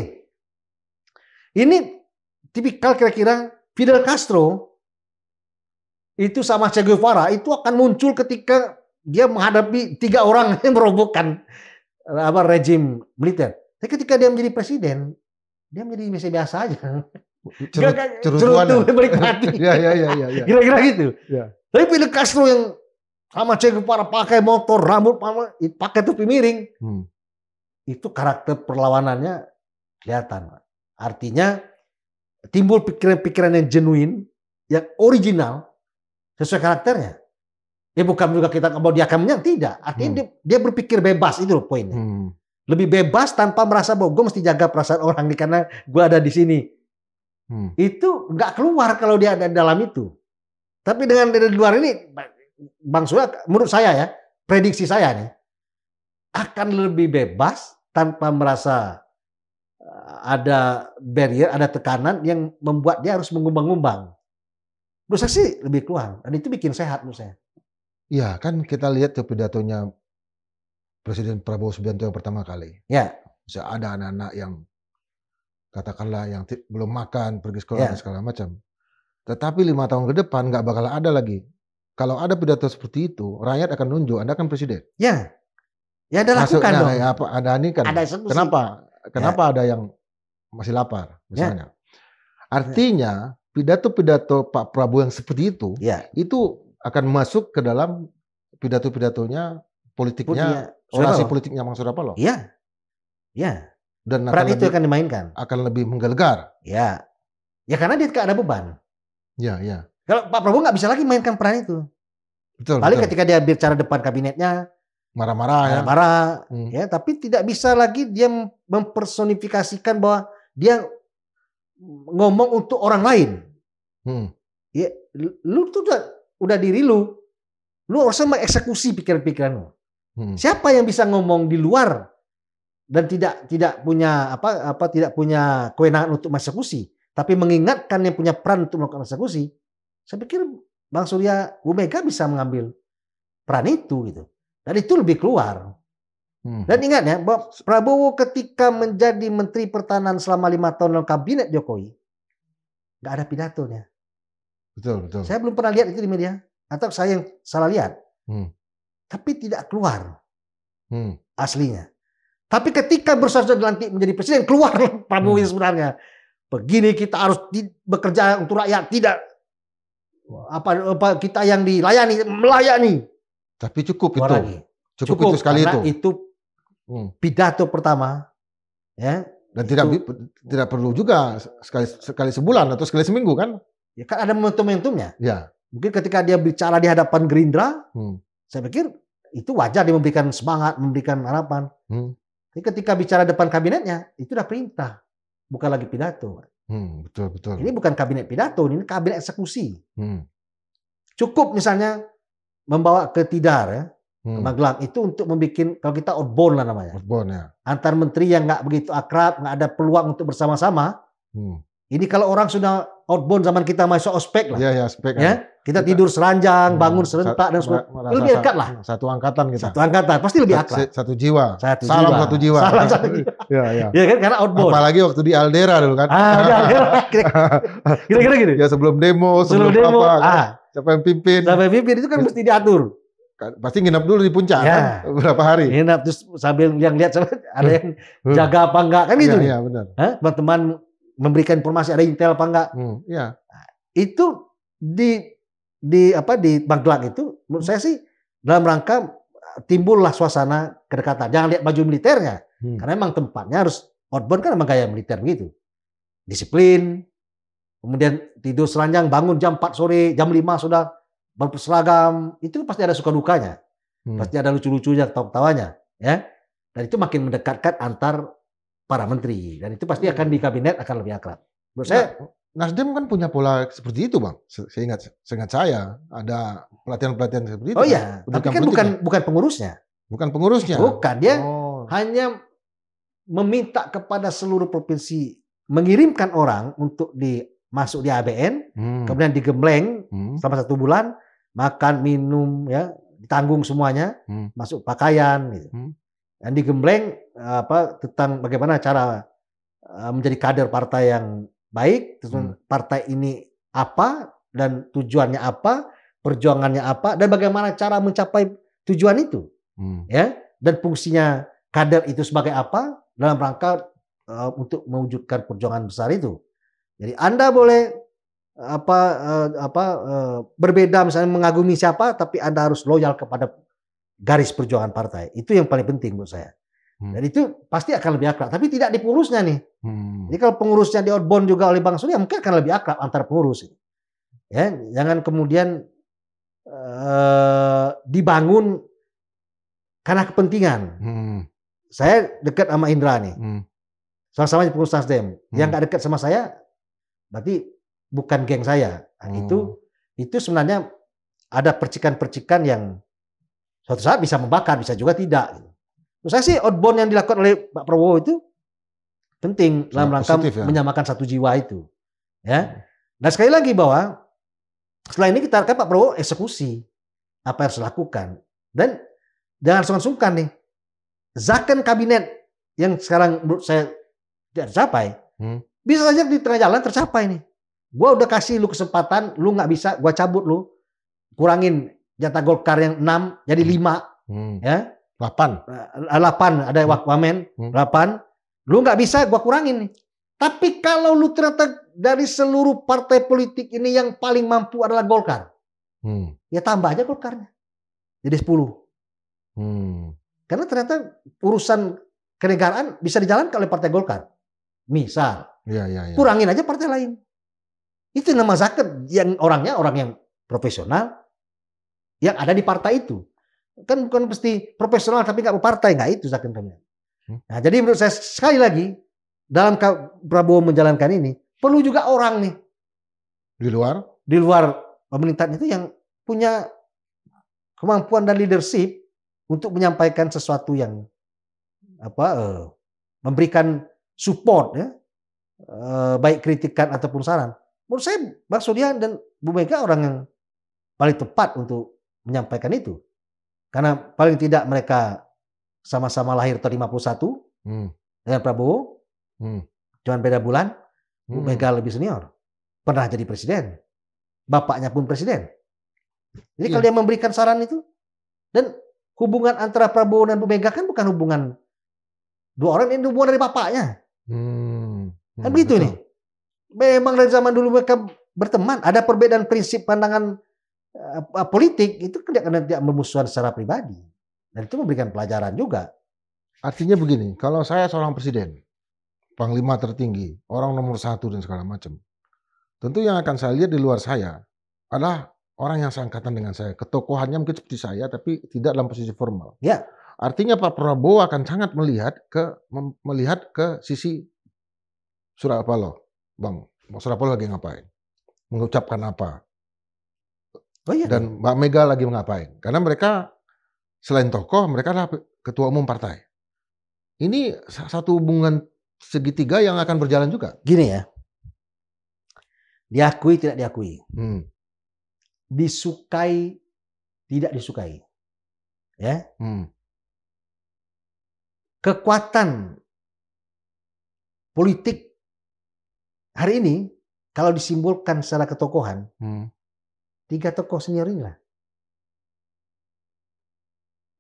A: ini tipikal kira-kira Fidel Castro itu sama Che Guevara itu akan muncul ketika dia menghadapi tiga orang yang merobohkan apa rejim militer. Tapi ketika dia menjadi presiden, dia menjadi biasa-biasa aja. Cerut, cerutu
C: balik iya ya, ya, ya, ya, ya. Kira-kira gitu. Ya.
A: Tapi pilih Castro yang sama Che para pakai motor, rambut pakai topi miring. Hmm. Itu karakter perlawanannya kelihatan. Artinya timbul pikiran-pikiran yang genuine, yang original sesuai karakternya. Ya bukan juga kita mau diakamnya, tidak. Artinya hmm. dia, dia berpikir bebas itu loh poinnya. Hmm. Lebih bebas tanpa merasa bahwa gue mesti jaga perasaan orang di karena gue ada di sini Hmm. Itu nggak keluar kalau dia ada dalam itu. Tapi dengan dari luar ini, Bang Surya, menurut saya ya, prediksi saya nih, akan lebih bebas tanpa merasa eh, ada barrier, ada tekanan yang membuat dia harus mengumbang-umbang. Menurut saya sih lebih keluar. Dan itu bikin sehat menurut saya.
C: Iya kan kita lihat tuh pidatonya Presiden Prabowo Subianto yang pertama kali. Ya. Bisa ada anak-anak yang katakanlah yang belum makan pergi sekolah yeah. dan segala macam. Tetapi lima tahun ke depan nggak bakal ada lagi. Kalau ada pidato seperti itu, rakyat akan nunjuk Anda kan presiden. Ya, ya ada lakukan dong. Ya, apa, ada ini kan. Ada Kenapa? Kenapa ya. ada yang masih lapar ya. misalnya? Ya.
A: Artinya
C: pidato-pidato Pak Prabowo yang seperti itu, ya. itu akan masuk ke dalam pidato-pidatonya politiknya, orasi politiknya Mang Surapalo. loh? Iya, iya dan peran itu akan
A: dimainkan. Akan lebih menggelegar. Ya. Ya karena dia tidak ada beban.
C: Ya, ya. Kalau
A: Pak Prabowo nggak bisa lagi mainkan peran itu.
C: Betul. Paling ketika
A: dia bicara depan kabinetnya
C: marah-marah ya. Marah,
A: hmm. ya, tapi tidak bisa lagi dia mempersonifikasikan bahwa dia ngomong untuk orang lain. Hmm. Ya, lu tuh udah, udah diri lu. Lu harusnya mengeksekusi pikiran-pikiran lu. Hmm. Siapa yang bisa ngomong di luar dan tidak tidak punya apa apa tidak punya kewenangan untuk mengeksekusi tapi mengingatkan yang punya peran untuk melakukan eksekusi, saya pikir Bang Surya Bu Mega bisa mengambil peran itu gitu. Dan itu lebih keluar. Hmm. Dan ingat ya, bahwa Prabowo ketika menjadi Menteri Pertahanan selama lima tahun dalam kabinet Jokowi, nggak ada pidatonya. Betul, betul. Saya belum pernah lihat itu di media, atau saya yang salah lihat. Hmm. Tapi tidak keluar hmm. aslinya. Tapi ketika bersaudara nanti menjadi presiden, keluar Prabowo hmm. sebenarnya. Begini kita harus bekerja untuk rakyat, tidak apa, apa kita yang dilayani melayani.
C: Tapi cukup itu. Lagi. Cukup, cukup itu sekali itu. itu hmm. pidato pertama ya dan itu, tidak tidak perlu juga sekali sekali sebulan atau sekali seminggu kan? Ya kan ada momentum-momentumnya.
B: Ya.
A: Mungkin ketika dia bicara di hadapan Gerindra, hmm. saya pikir itu wajar dia memberikan semangat, memberikan harapan. Hmm. Jadi ketika bicara depan kabinetnya, itu udah perintah, bukan lagi pidato. Hmm, betul betul. Ini bukan kabinet pidato, ini kabinet eksekusi. Hmm. Cukup misalnya membawa ke Tidar ya, hmm. ke Magelang itu untuk membuat kalau kita outbound lah namanya. Outbound ya. Antar menteri yang nggak begitu akrab, nggak ada peluang untuk bersama-sama, hmm. Ini kalau orang sudah outbound zaman kita masuk ospek lah. Iya, iya, ospek. Ya. Kita, kita tidur seranjang, hmm, bangun serentak dan semua. Lebih dekat lah. Satu angkatan kita. Satu angkatan, pasti
C: lebih akrab. Satu jiwa. Satu Salam jiwa. satu jiwa. Salam satu jiwa. Iya, iya. Iya kan karena outbound. Apalagi waktu di Aldera dulu kan. Ah, di Aldera. Kira-kira gitu. Ya sebelum demo, sebelum, sebelum demo, apa. Kan? Ah. Siapa yang pimpin? Siapa yang pimpin itu kan ya. mesti diatur pasti nginap dulu di puncak ya. kan? berapa hari nginap terus sambil yang lihat ada yang hmm. jaga apa enggak kan gitu ya, ya benar Hah?
A: teman memberikan informasi ada intel apa enggak. Hmm, ya. itu di di apa di Magelang itu menurut saya sih dalam rangka timbullah suasana kedekatan. Jangan lihat baju militernya hmm. karena memang tempatnya harus outbound kan memang gaya militer begitu. Disiplin, kemudian tidur seranjang, bangun jam 4 sore, jam 5 sudah berseragam, itu pasti ada suka dukanya. Hmm. Pasti ada lucu-lucunya, tawa-tawanya, ya. Dan itu makin mendekatkan antar para menteri dan itu pasti iya. akan di
C: kabinet akan lebih akrab. Menurut nah, saya Nasdem kan punya pola seperti itu, Bang. Saya ingat, seingat saya ada pelatihan-pelatihan seperti itu. Oh iya, kan? tapi kan bukan ya. bukan pengurusnya. Bukan pengurusnya. Bukan, dia oh. hanya meminta kepada seluruh provinsi
A: mengirimkan orang untuk di masuk di ABN, hmm. kemudian digembleng hmm. selama satu bulan, makan, minum ya, ditanggung semuanya, hmm. masuk pakaian gitu. Hmm yang digembleng apa tentang bagaimana cara eh, menjadi kader partai yang baik, terus hmm. partai ini apa dan tujuannya apa, perjuangannya apa dan bagaimana cara mencapai tujuan itu. Hmm. Ya, dan fungsinya kader itu sebagai apa dalam rangka uh, untuk mewujudkan perjuangan besar itu. Jadi Anda boleh apa uh, apa uh, berbeda misalnya mengagumi siapa tapi Anda harus loyal kepada garis perjuangan partai. Itu yang paling penting menurut saya. Hmm. Dan itu pasti akan lebih akrab. Tapi tidak di pengurusnya nih. Hmm. Jadi kalau pengurusnya di outbound juga oleh Bang Surya mungkin akan lebih akrab antar pengurus. Ya, jangan kemudian uh, dibangun karena kepentingan. Hmm. Saya dekat sama Indra nih. sama hmm. Sama-sama pengurus Nasdem. Hmm. Yang gak dekat sama saya berarti bukan geng saya. Nah, hmm. Itu itu sebenarnya ada percikan-percikan yang Suatu saat bisa membakar, bisa juga tidak. Menurut saya sih outbound yang dilakukan oleh Pak Prabowo itu penting dalam rangka ya? menyamakan satu jiwa itu. Ya. Hmm. Dan sekali lagi bahwa setelah ini kita harapkan Pak Prabowo eksekusi apa yang harus dilakukan. Dan jangan sungkan-sungkan nih. Zaken kabinet yang sekarang menurut saya tidak tercapai. Hmm. Bisa saja di tengah jalan tercapai nih. Gua udah kasih lu kesempatan, lu nggak bisa, gua cabut lu. Kurangin jatah Golkar yang 6 jadi 5. Hmm. hmm. Ya. 8. 8 eh, eh, ada Wakwamen hmm. 8. Hmm. Lu nggak bisa gua kurangin nih. Tapi kalau lu ternyata dari seluruh partai politik ini yang paling mampu adalah Golkar. Hmm. Ya tambah aja Golkarnya. Jadi 10. Hmm. Karena ternyata urusan kenegaraan bisa dijalankan oleh partai Golkar. Misal. Ya, ya, ya. Kurangin aja partai lain. Itu nama zakat yang orangnya orang yang profesional, yang ada di partai itu. Kan bukan mesti profesional tapi nggak partai nggak itu Zakim Kamil. Hmm. Nah, jadi menurut saya sekali lagi dalam Prabowo menjalankan ini perlu juga orang nih di luar di luar pemerintahan itu yang punya kemampuan dan leadership untuk menyampaikan sesuatu yang apa eh, memberikan support ya eh, baik kritikan ataupun saran. Menurut saya Bang Surya dan Bu Mega orang yang paling tepat untuk menyampaikan itu. Karena paling tidak mereka sama-sama lahir tahun 51 hmm. dengan Prabowo. Hmm. Cuman beda bulan, Bu hmm. Mega lebih senior. Pernah jadi presiden. Bapaknya pun presiden. Jadi iya. kalau dia memberikan saran itu, dan hubungan antara Prabowo dan Bu Mega kan bukan hubungan dua orang, ini hubungan dari bapaknya.
B: Hmm.
A: Kan hmm, begitu hmm. nih. Memang dari zaman dulu mereka berteman. Ada perbedaan prinsip pandangan
C: uh, politik itu tidak kan tidak bermusuhan secara pribadi dan itu memberikan pelajaran juga. Artinya begini, kalau saya seorang presiden, panglima tertinggi, orang nomor satu dan segala macam, tentu yang akan saya lihat di luar saya adalah orang yang seangkatan dengan saya. Ketokohannya mungkin seperti saya, tapi tidak dalam posisi formal. Ya. Artinya Pak Prabowo akan sangat melihat ke melihat ke sisi Surapalo, Bang. Surapalo lagi ngapain? Mengucapkan apa? Oh iya. Dan Mbak Mega lagi ngapain? Karena mereka selain tokoh, mereka adalah ketua umum partai. Ini satu hubungan segitiga yang akan berjalan juga. Gini ya. Diakui tidak diakui.
A: Hmm. Disukai tidak disukai. Ya. Hmm. Kekuatan politik hari ini kalau disimbolkan secara ketokohan, hmm Tiga tokoh senior inilah.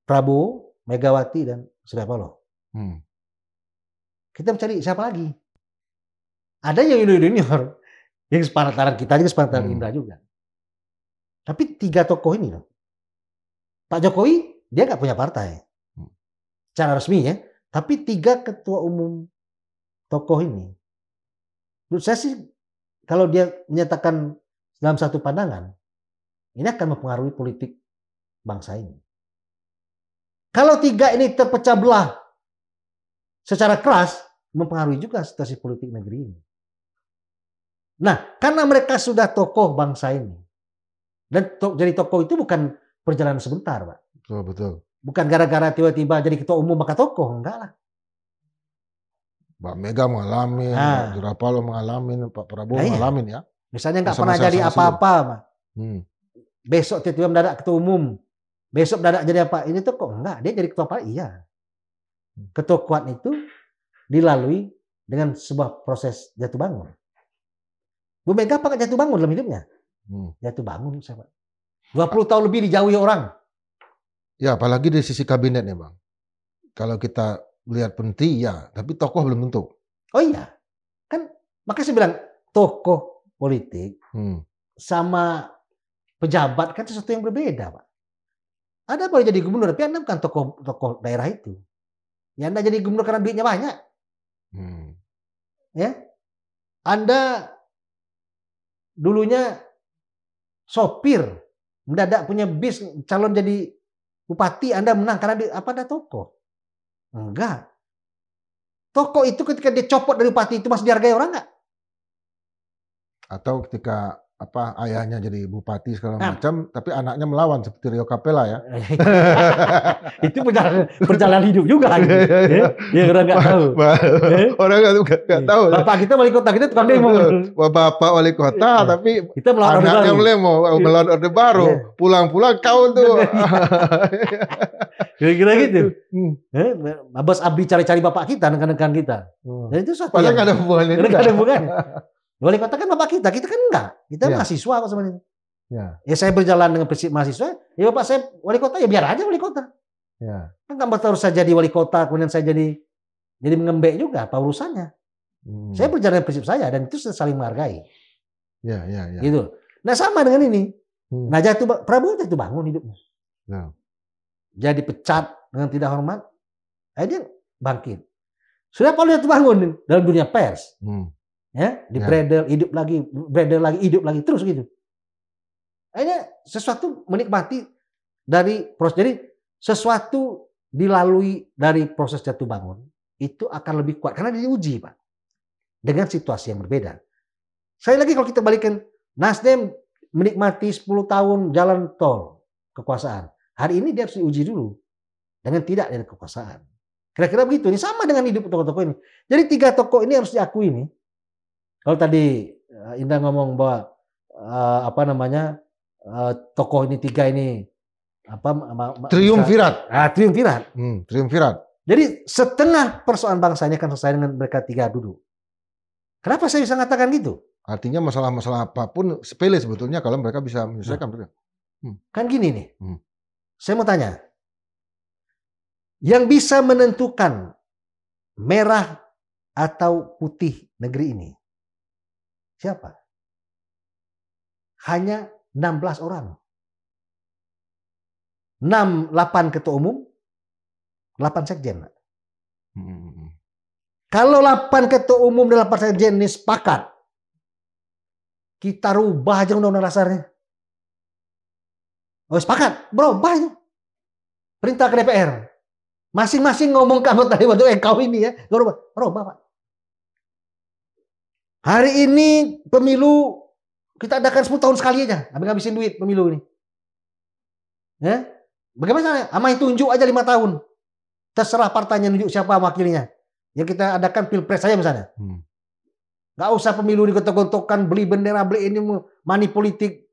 A: Prabowo, Megawati, dan Surya Paloh. Hmm. Kita mencari siapa lagi? Ada yang junior-junior. Yang sepantaran kita juga, sepantaran hmm. Indra juga. Tapi tiga tokoh ini loh. Pak Jokowi, dia nggak punya partai. Hmm. Cara resmi ya. Tapi tiga ketua umum tokoh ini. Menurut saya sih, kalau dia menyatakan dalam satu pandangan, ini akan mempengaruhi politik bangsa ini. Kalau tiga ini terpecah belah secara keras, mempengaruhi juga situasi politik negeri ini. Nah, karena mereka sudah tokoh bangsa ini, dan to jadi tokoh itu bukan perjalanan sebentar, Pak. Betul, betul. Bukan gara-gara tiba-tiba
C: jadi ketua umum maka
A: tokoh, enggak lah.
C: Mbak Mega mengalami, nah. Pak Surapalo mengalami, Pak Prabowo nah, iya. mengalami ya. Misalnya nggak pernah jadi apa-apa, Pak. Hmm.
A: Besok tiba-tiba mendadak ketua umum. Besok mendadak jadi apa? Ini tuh kok enggak. Dia jadi ketua apa? Iya. Ketua kuat itu dilalui dengan sebuah proses jatuh bangun. Bu Mega apa jatuh bangun dalam hidupnya? Hmm. Jatuh bangun saya Pak.
C: 20 tahun lebih dijauhi orang. Ya apalagi di sisi kabinet nih Bang. Kalau kita lihat penti, ya, tapi tokoh belum tentu. Oh iya. Kan makanya saya bilang tokoh politik hmm. sama
A: pejabat kan sesuatu yang berbeda, Pak. Anda boleh jadi gubernur, tapi Anda bukan tokoh, tokoh daerah itu. Ya Anda jadi gubernur karena duitnya banyak. Hmm. Ya, Anda dulunya sopir, mendadak punya bis, calon jadi bupati, Anda menang karena di, apa ada tokoh? Enggak. Tokoh itu ketika dia copot dari bupati itu masih dihargai orang
C: nggak? Atau ketika apa ayahnya jadi bupati segala nah. macam, tapi anaknya melawan seperti Rio Capella ya. itu perjalanan, perjalanan hidup juga. gitu. ya, ya orang nggak tahu. Iya. orang nggak iya. tahu. Ya. Bapak kita wali kota kita tukang demo. Bapak wali kota iya. tapi kita melawan anaknya demo, melawan orde baru. Pulang-pulang kau tuh. Kira-kira gitu. Hmm. eh, Abbas Abdi cari-cari bapak kita, rekan-rekan kita. Dan oh. nah, itu suatu. Padahal nggak ada hubungannya. Nggak
A: ada hubungannya. Wali kota kan bapak kita, kita kan enggak. Kita ya. mahasiswa kok sebenarnya. ini. Ya. ya saya berjalan dengan prinsip mahasiswa, ya bapak saya wali kota, ya biar aja wali kota. Ya. Kan nggak saya jadi wali kota, kemudian saya jadi jadi mengembek juga, apa urusannya? Hmm. Saya berjalan dengan prinsip saya, dan itu saling menghargai. Ya, ya, ya. Gitu. Nah sama dengan ini. Hmm. Nah jatuh, Prabowo jatuh bangun hidupnya. Ya. Jadi pecat dengan tidak hormat, akhirnya bangkit. Sudah Paulus jatuh bangun dalam dunia pers. Hmm ya di bredel ya. hidup lagi bredel lagi hidup lagi terus gitu akhirnya sesuatu menikmati dari proses jadi sesuatu dilalui dari proses jatuh bangun itu akan lebih kuat karena diuji pak dengan situasi yang berbeda saya lagi kalau kita balikin Nasdem menikmati 10 tahun jalan tol kekuasaan hari ini dia harus diuji dulu dengan tidak dari kekuasaan kira-kira begitu ini sama dengan hidup tokoh-tokoh ini jadi tiga tokoh ini harus diakui nih kalau tadi eh, Indah ngomong bahwa uh, apa namanya uh, tokoh ini tiga ini apa triumvirat. Ah, triumvirat. Hmm,
C: triumvirat. Jadi setengah persoalan bangsanya ini akan selesai dengan mereka tiga duduk. Kenapa saya bisa mengatakan gitu? Artinya masalah-masalah apapun sepele sebetulnya kalau mereka bisa menyelesaikan. Nah. Hmm. Kan gini nih. Hmm. Saya mau tanya.
A: Yang bisa menentukan merah atau putih negeri ini Siapa? Hanya 16 orang. 6, 8 ketua umum, 8 sekjen. Hmm. Kalau 8 ketua umum dan 8 sekjen ini sepakat, kita rubah aja undang-undang dasarnya. Oh sepakat, bro, aja. Perintah ke DPR. Masing-masing ngomong ke anggota dewan itu, eh kau ini ya, gak rubah. Rubah Pak. Hari ini pemilu kita adakan 10 tahun sekali aja. Habis ngabisin duit pemilu ini. Ya? Bagaimana? Amai tunjuk aja lima tahun. Terserah partainya nunjuk siapa wakilnya. Yang kita adakan pilpres saja misalnya. Hmm. Gak usah pemilu digotok-gotokkan, beli bendera, beli ini, money politik.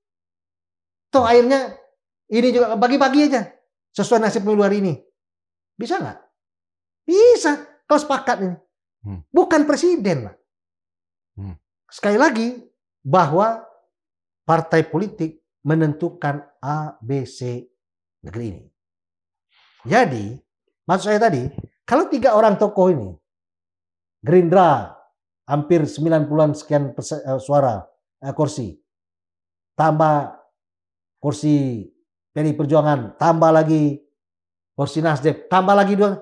A: Toh akhirnya ini juga bagi-bagi aja. Sesuai nasib pemilu hari ini. Bisa nggak? Bisa. Kalau sepakat ini. Hmm. Bukan presiden lah. Hmm. Sekali lagi bahwa partai politik menentukan ABC negeri ini. Jadi maksud saya tadi kalau tiga orang tokoh ini Gerindra hampir 90-an sekian eh, suara uh, kursi tambah kursi PDI Perjuangan tambah lagi kursi Nasdem tambah lagi dua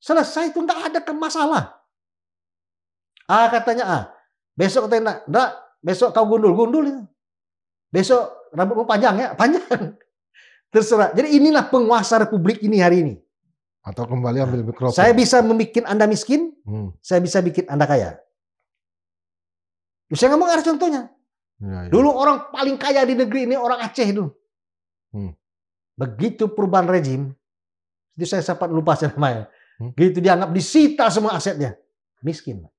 A: selesai itu nggak ada kemasalah. A katanya A Besok kata nak, enggak, besok kau gundul-gundul itu. Besok rambutmu panjang ya, panjang. Terserah. Jadi inilah penguasa republik ini hari ini. Atau kembali ambil mikrofon. Saya bisa membuat Anda miskin, hmm. saya bisa bikin Anda kaya. Saya ngomong ada contohnya. Ya, ya. Dulu orang paling kaya di negeri ini orang Aceh dulu. Hmm. Begitu perubahan rejim, itu saya sempat lupa saya namanya. Hmm. Gitu dianggap disita semua asetnya. Miskin. Pak.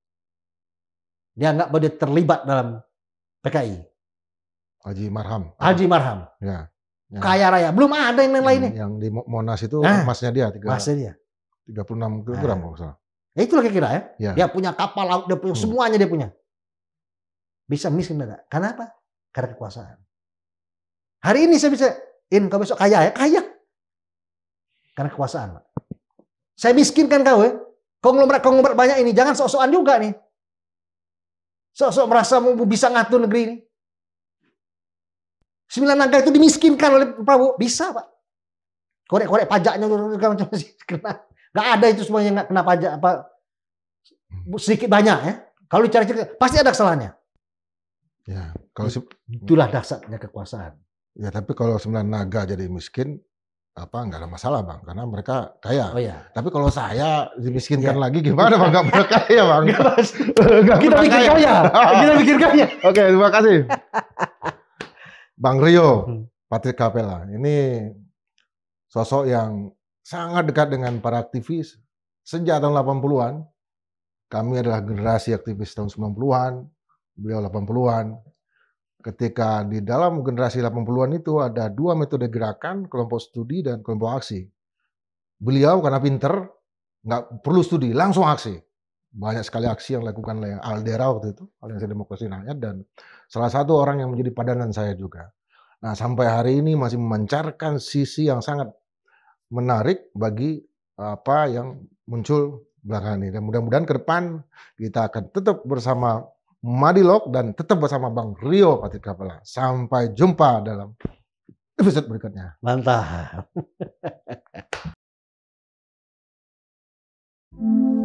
A: Dia
C: nggak boleh terlibat dalam PKI. Haji Marham. Haji Marham. Ya. ya.
A: Kaya raya. Belum ada yang lainnya. Yang,
C: yang di Monas itu nah, emasnya dia. Tiga, emasnya dia. 36 kg nah. kalau salah. Ya itulah kira-kira ya. ya. Dia punya kapal laut, dia punya hmm. semuanya dia punya.
A: Bisa miskin enggak? Karena apa? Karena kekuasaan. Hari ini saya bisa, in kau besok kaya ya, kaya. Karena kekuasaan. Pak. Saya miskinkan kau ya. kau konglomerat banyak ini, jangan sok-sokan juga nih. Sosok merasa mau bisa ngatur negeri ini. Sembilan angka itu dimiskinkan oleh Prabowo. Bisa, Pak. Korek-korek pajaknya macam kena. Gak ada itu semuanya nggak kena pajak apa sedikit banyak ya. Kalau cara-cara pasti
C: ada kesalahannya. Ya, kalau itulah dasarnya kekuasaan. Ya, tapi kalau sembilan naga jadi miskin, apa nggak ada masalah bang karena mereka kaya. Oh, iya. Tapi kalau saya dimiskinkan iya. lagi gimana bang nggak pernah kaya bang. Gak, gak kita bikin kaya. kaya. kita bikin kaya. Oke terima kasih. bang Rio hmm. Patrick Capella ini sosok yang sangat dekat dengan para aktivis sejak tahun 80-an. Kami adalah generasi aktivis tahun 90-an, beliau 80-an ketika di dalam generasi 80-an itu ada dua metode gerakan, kelompok studi dan kelompok aksi. Beliau karena pinter, nggak perlu studi, langsung aksi. Banyak sekali aksi yang dilakukan oleh Aldera waktu itu, Aliansi Demokrasi Rakyat, dan salah satu orang yang menjadi padanan saya juga. Nah, sampai hari ini masih memancarkan sisi yang sangat menarik bagi apa yang muncul belakangan ini. Dan mudah-mudahan ke depan kita akan tetap bersama Madilog dan tetap bersama Bang Rio Patit Kapela. Sampai jumpa dalam episode berikutnya. Mantap.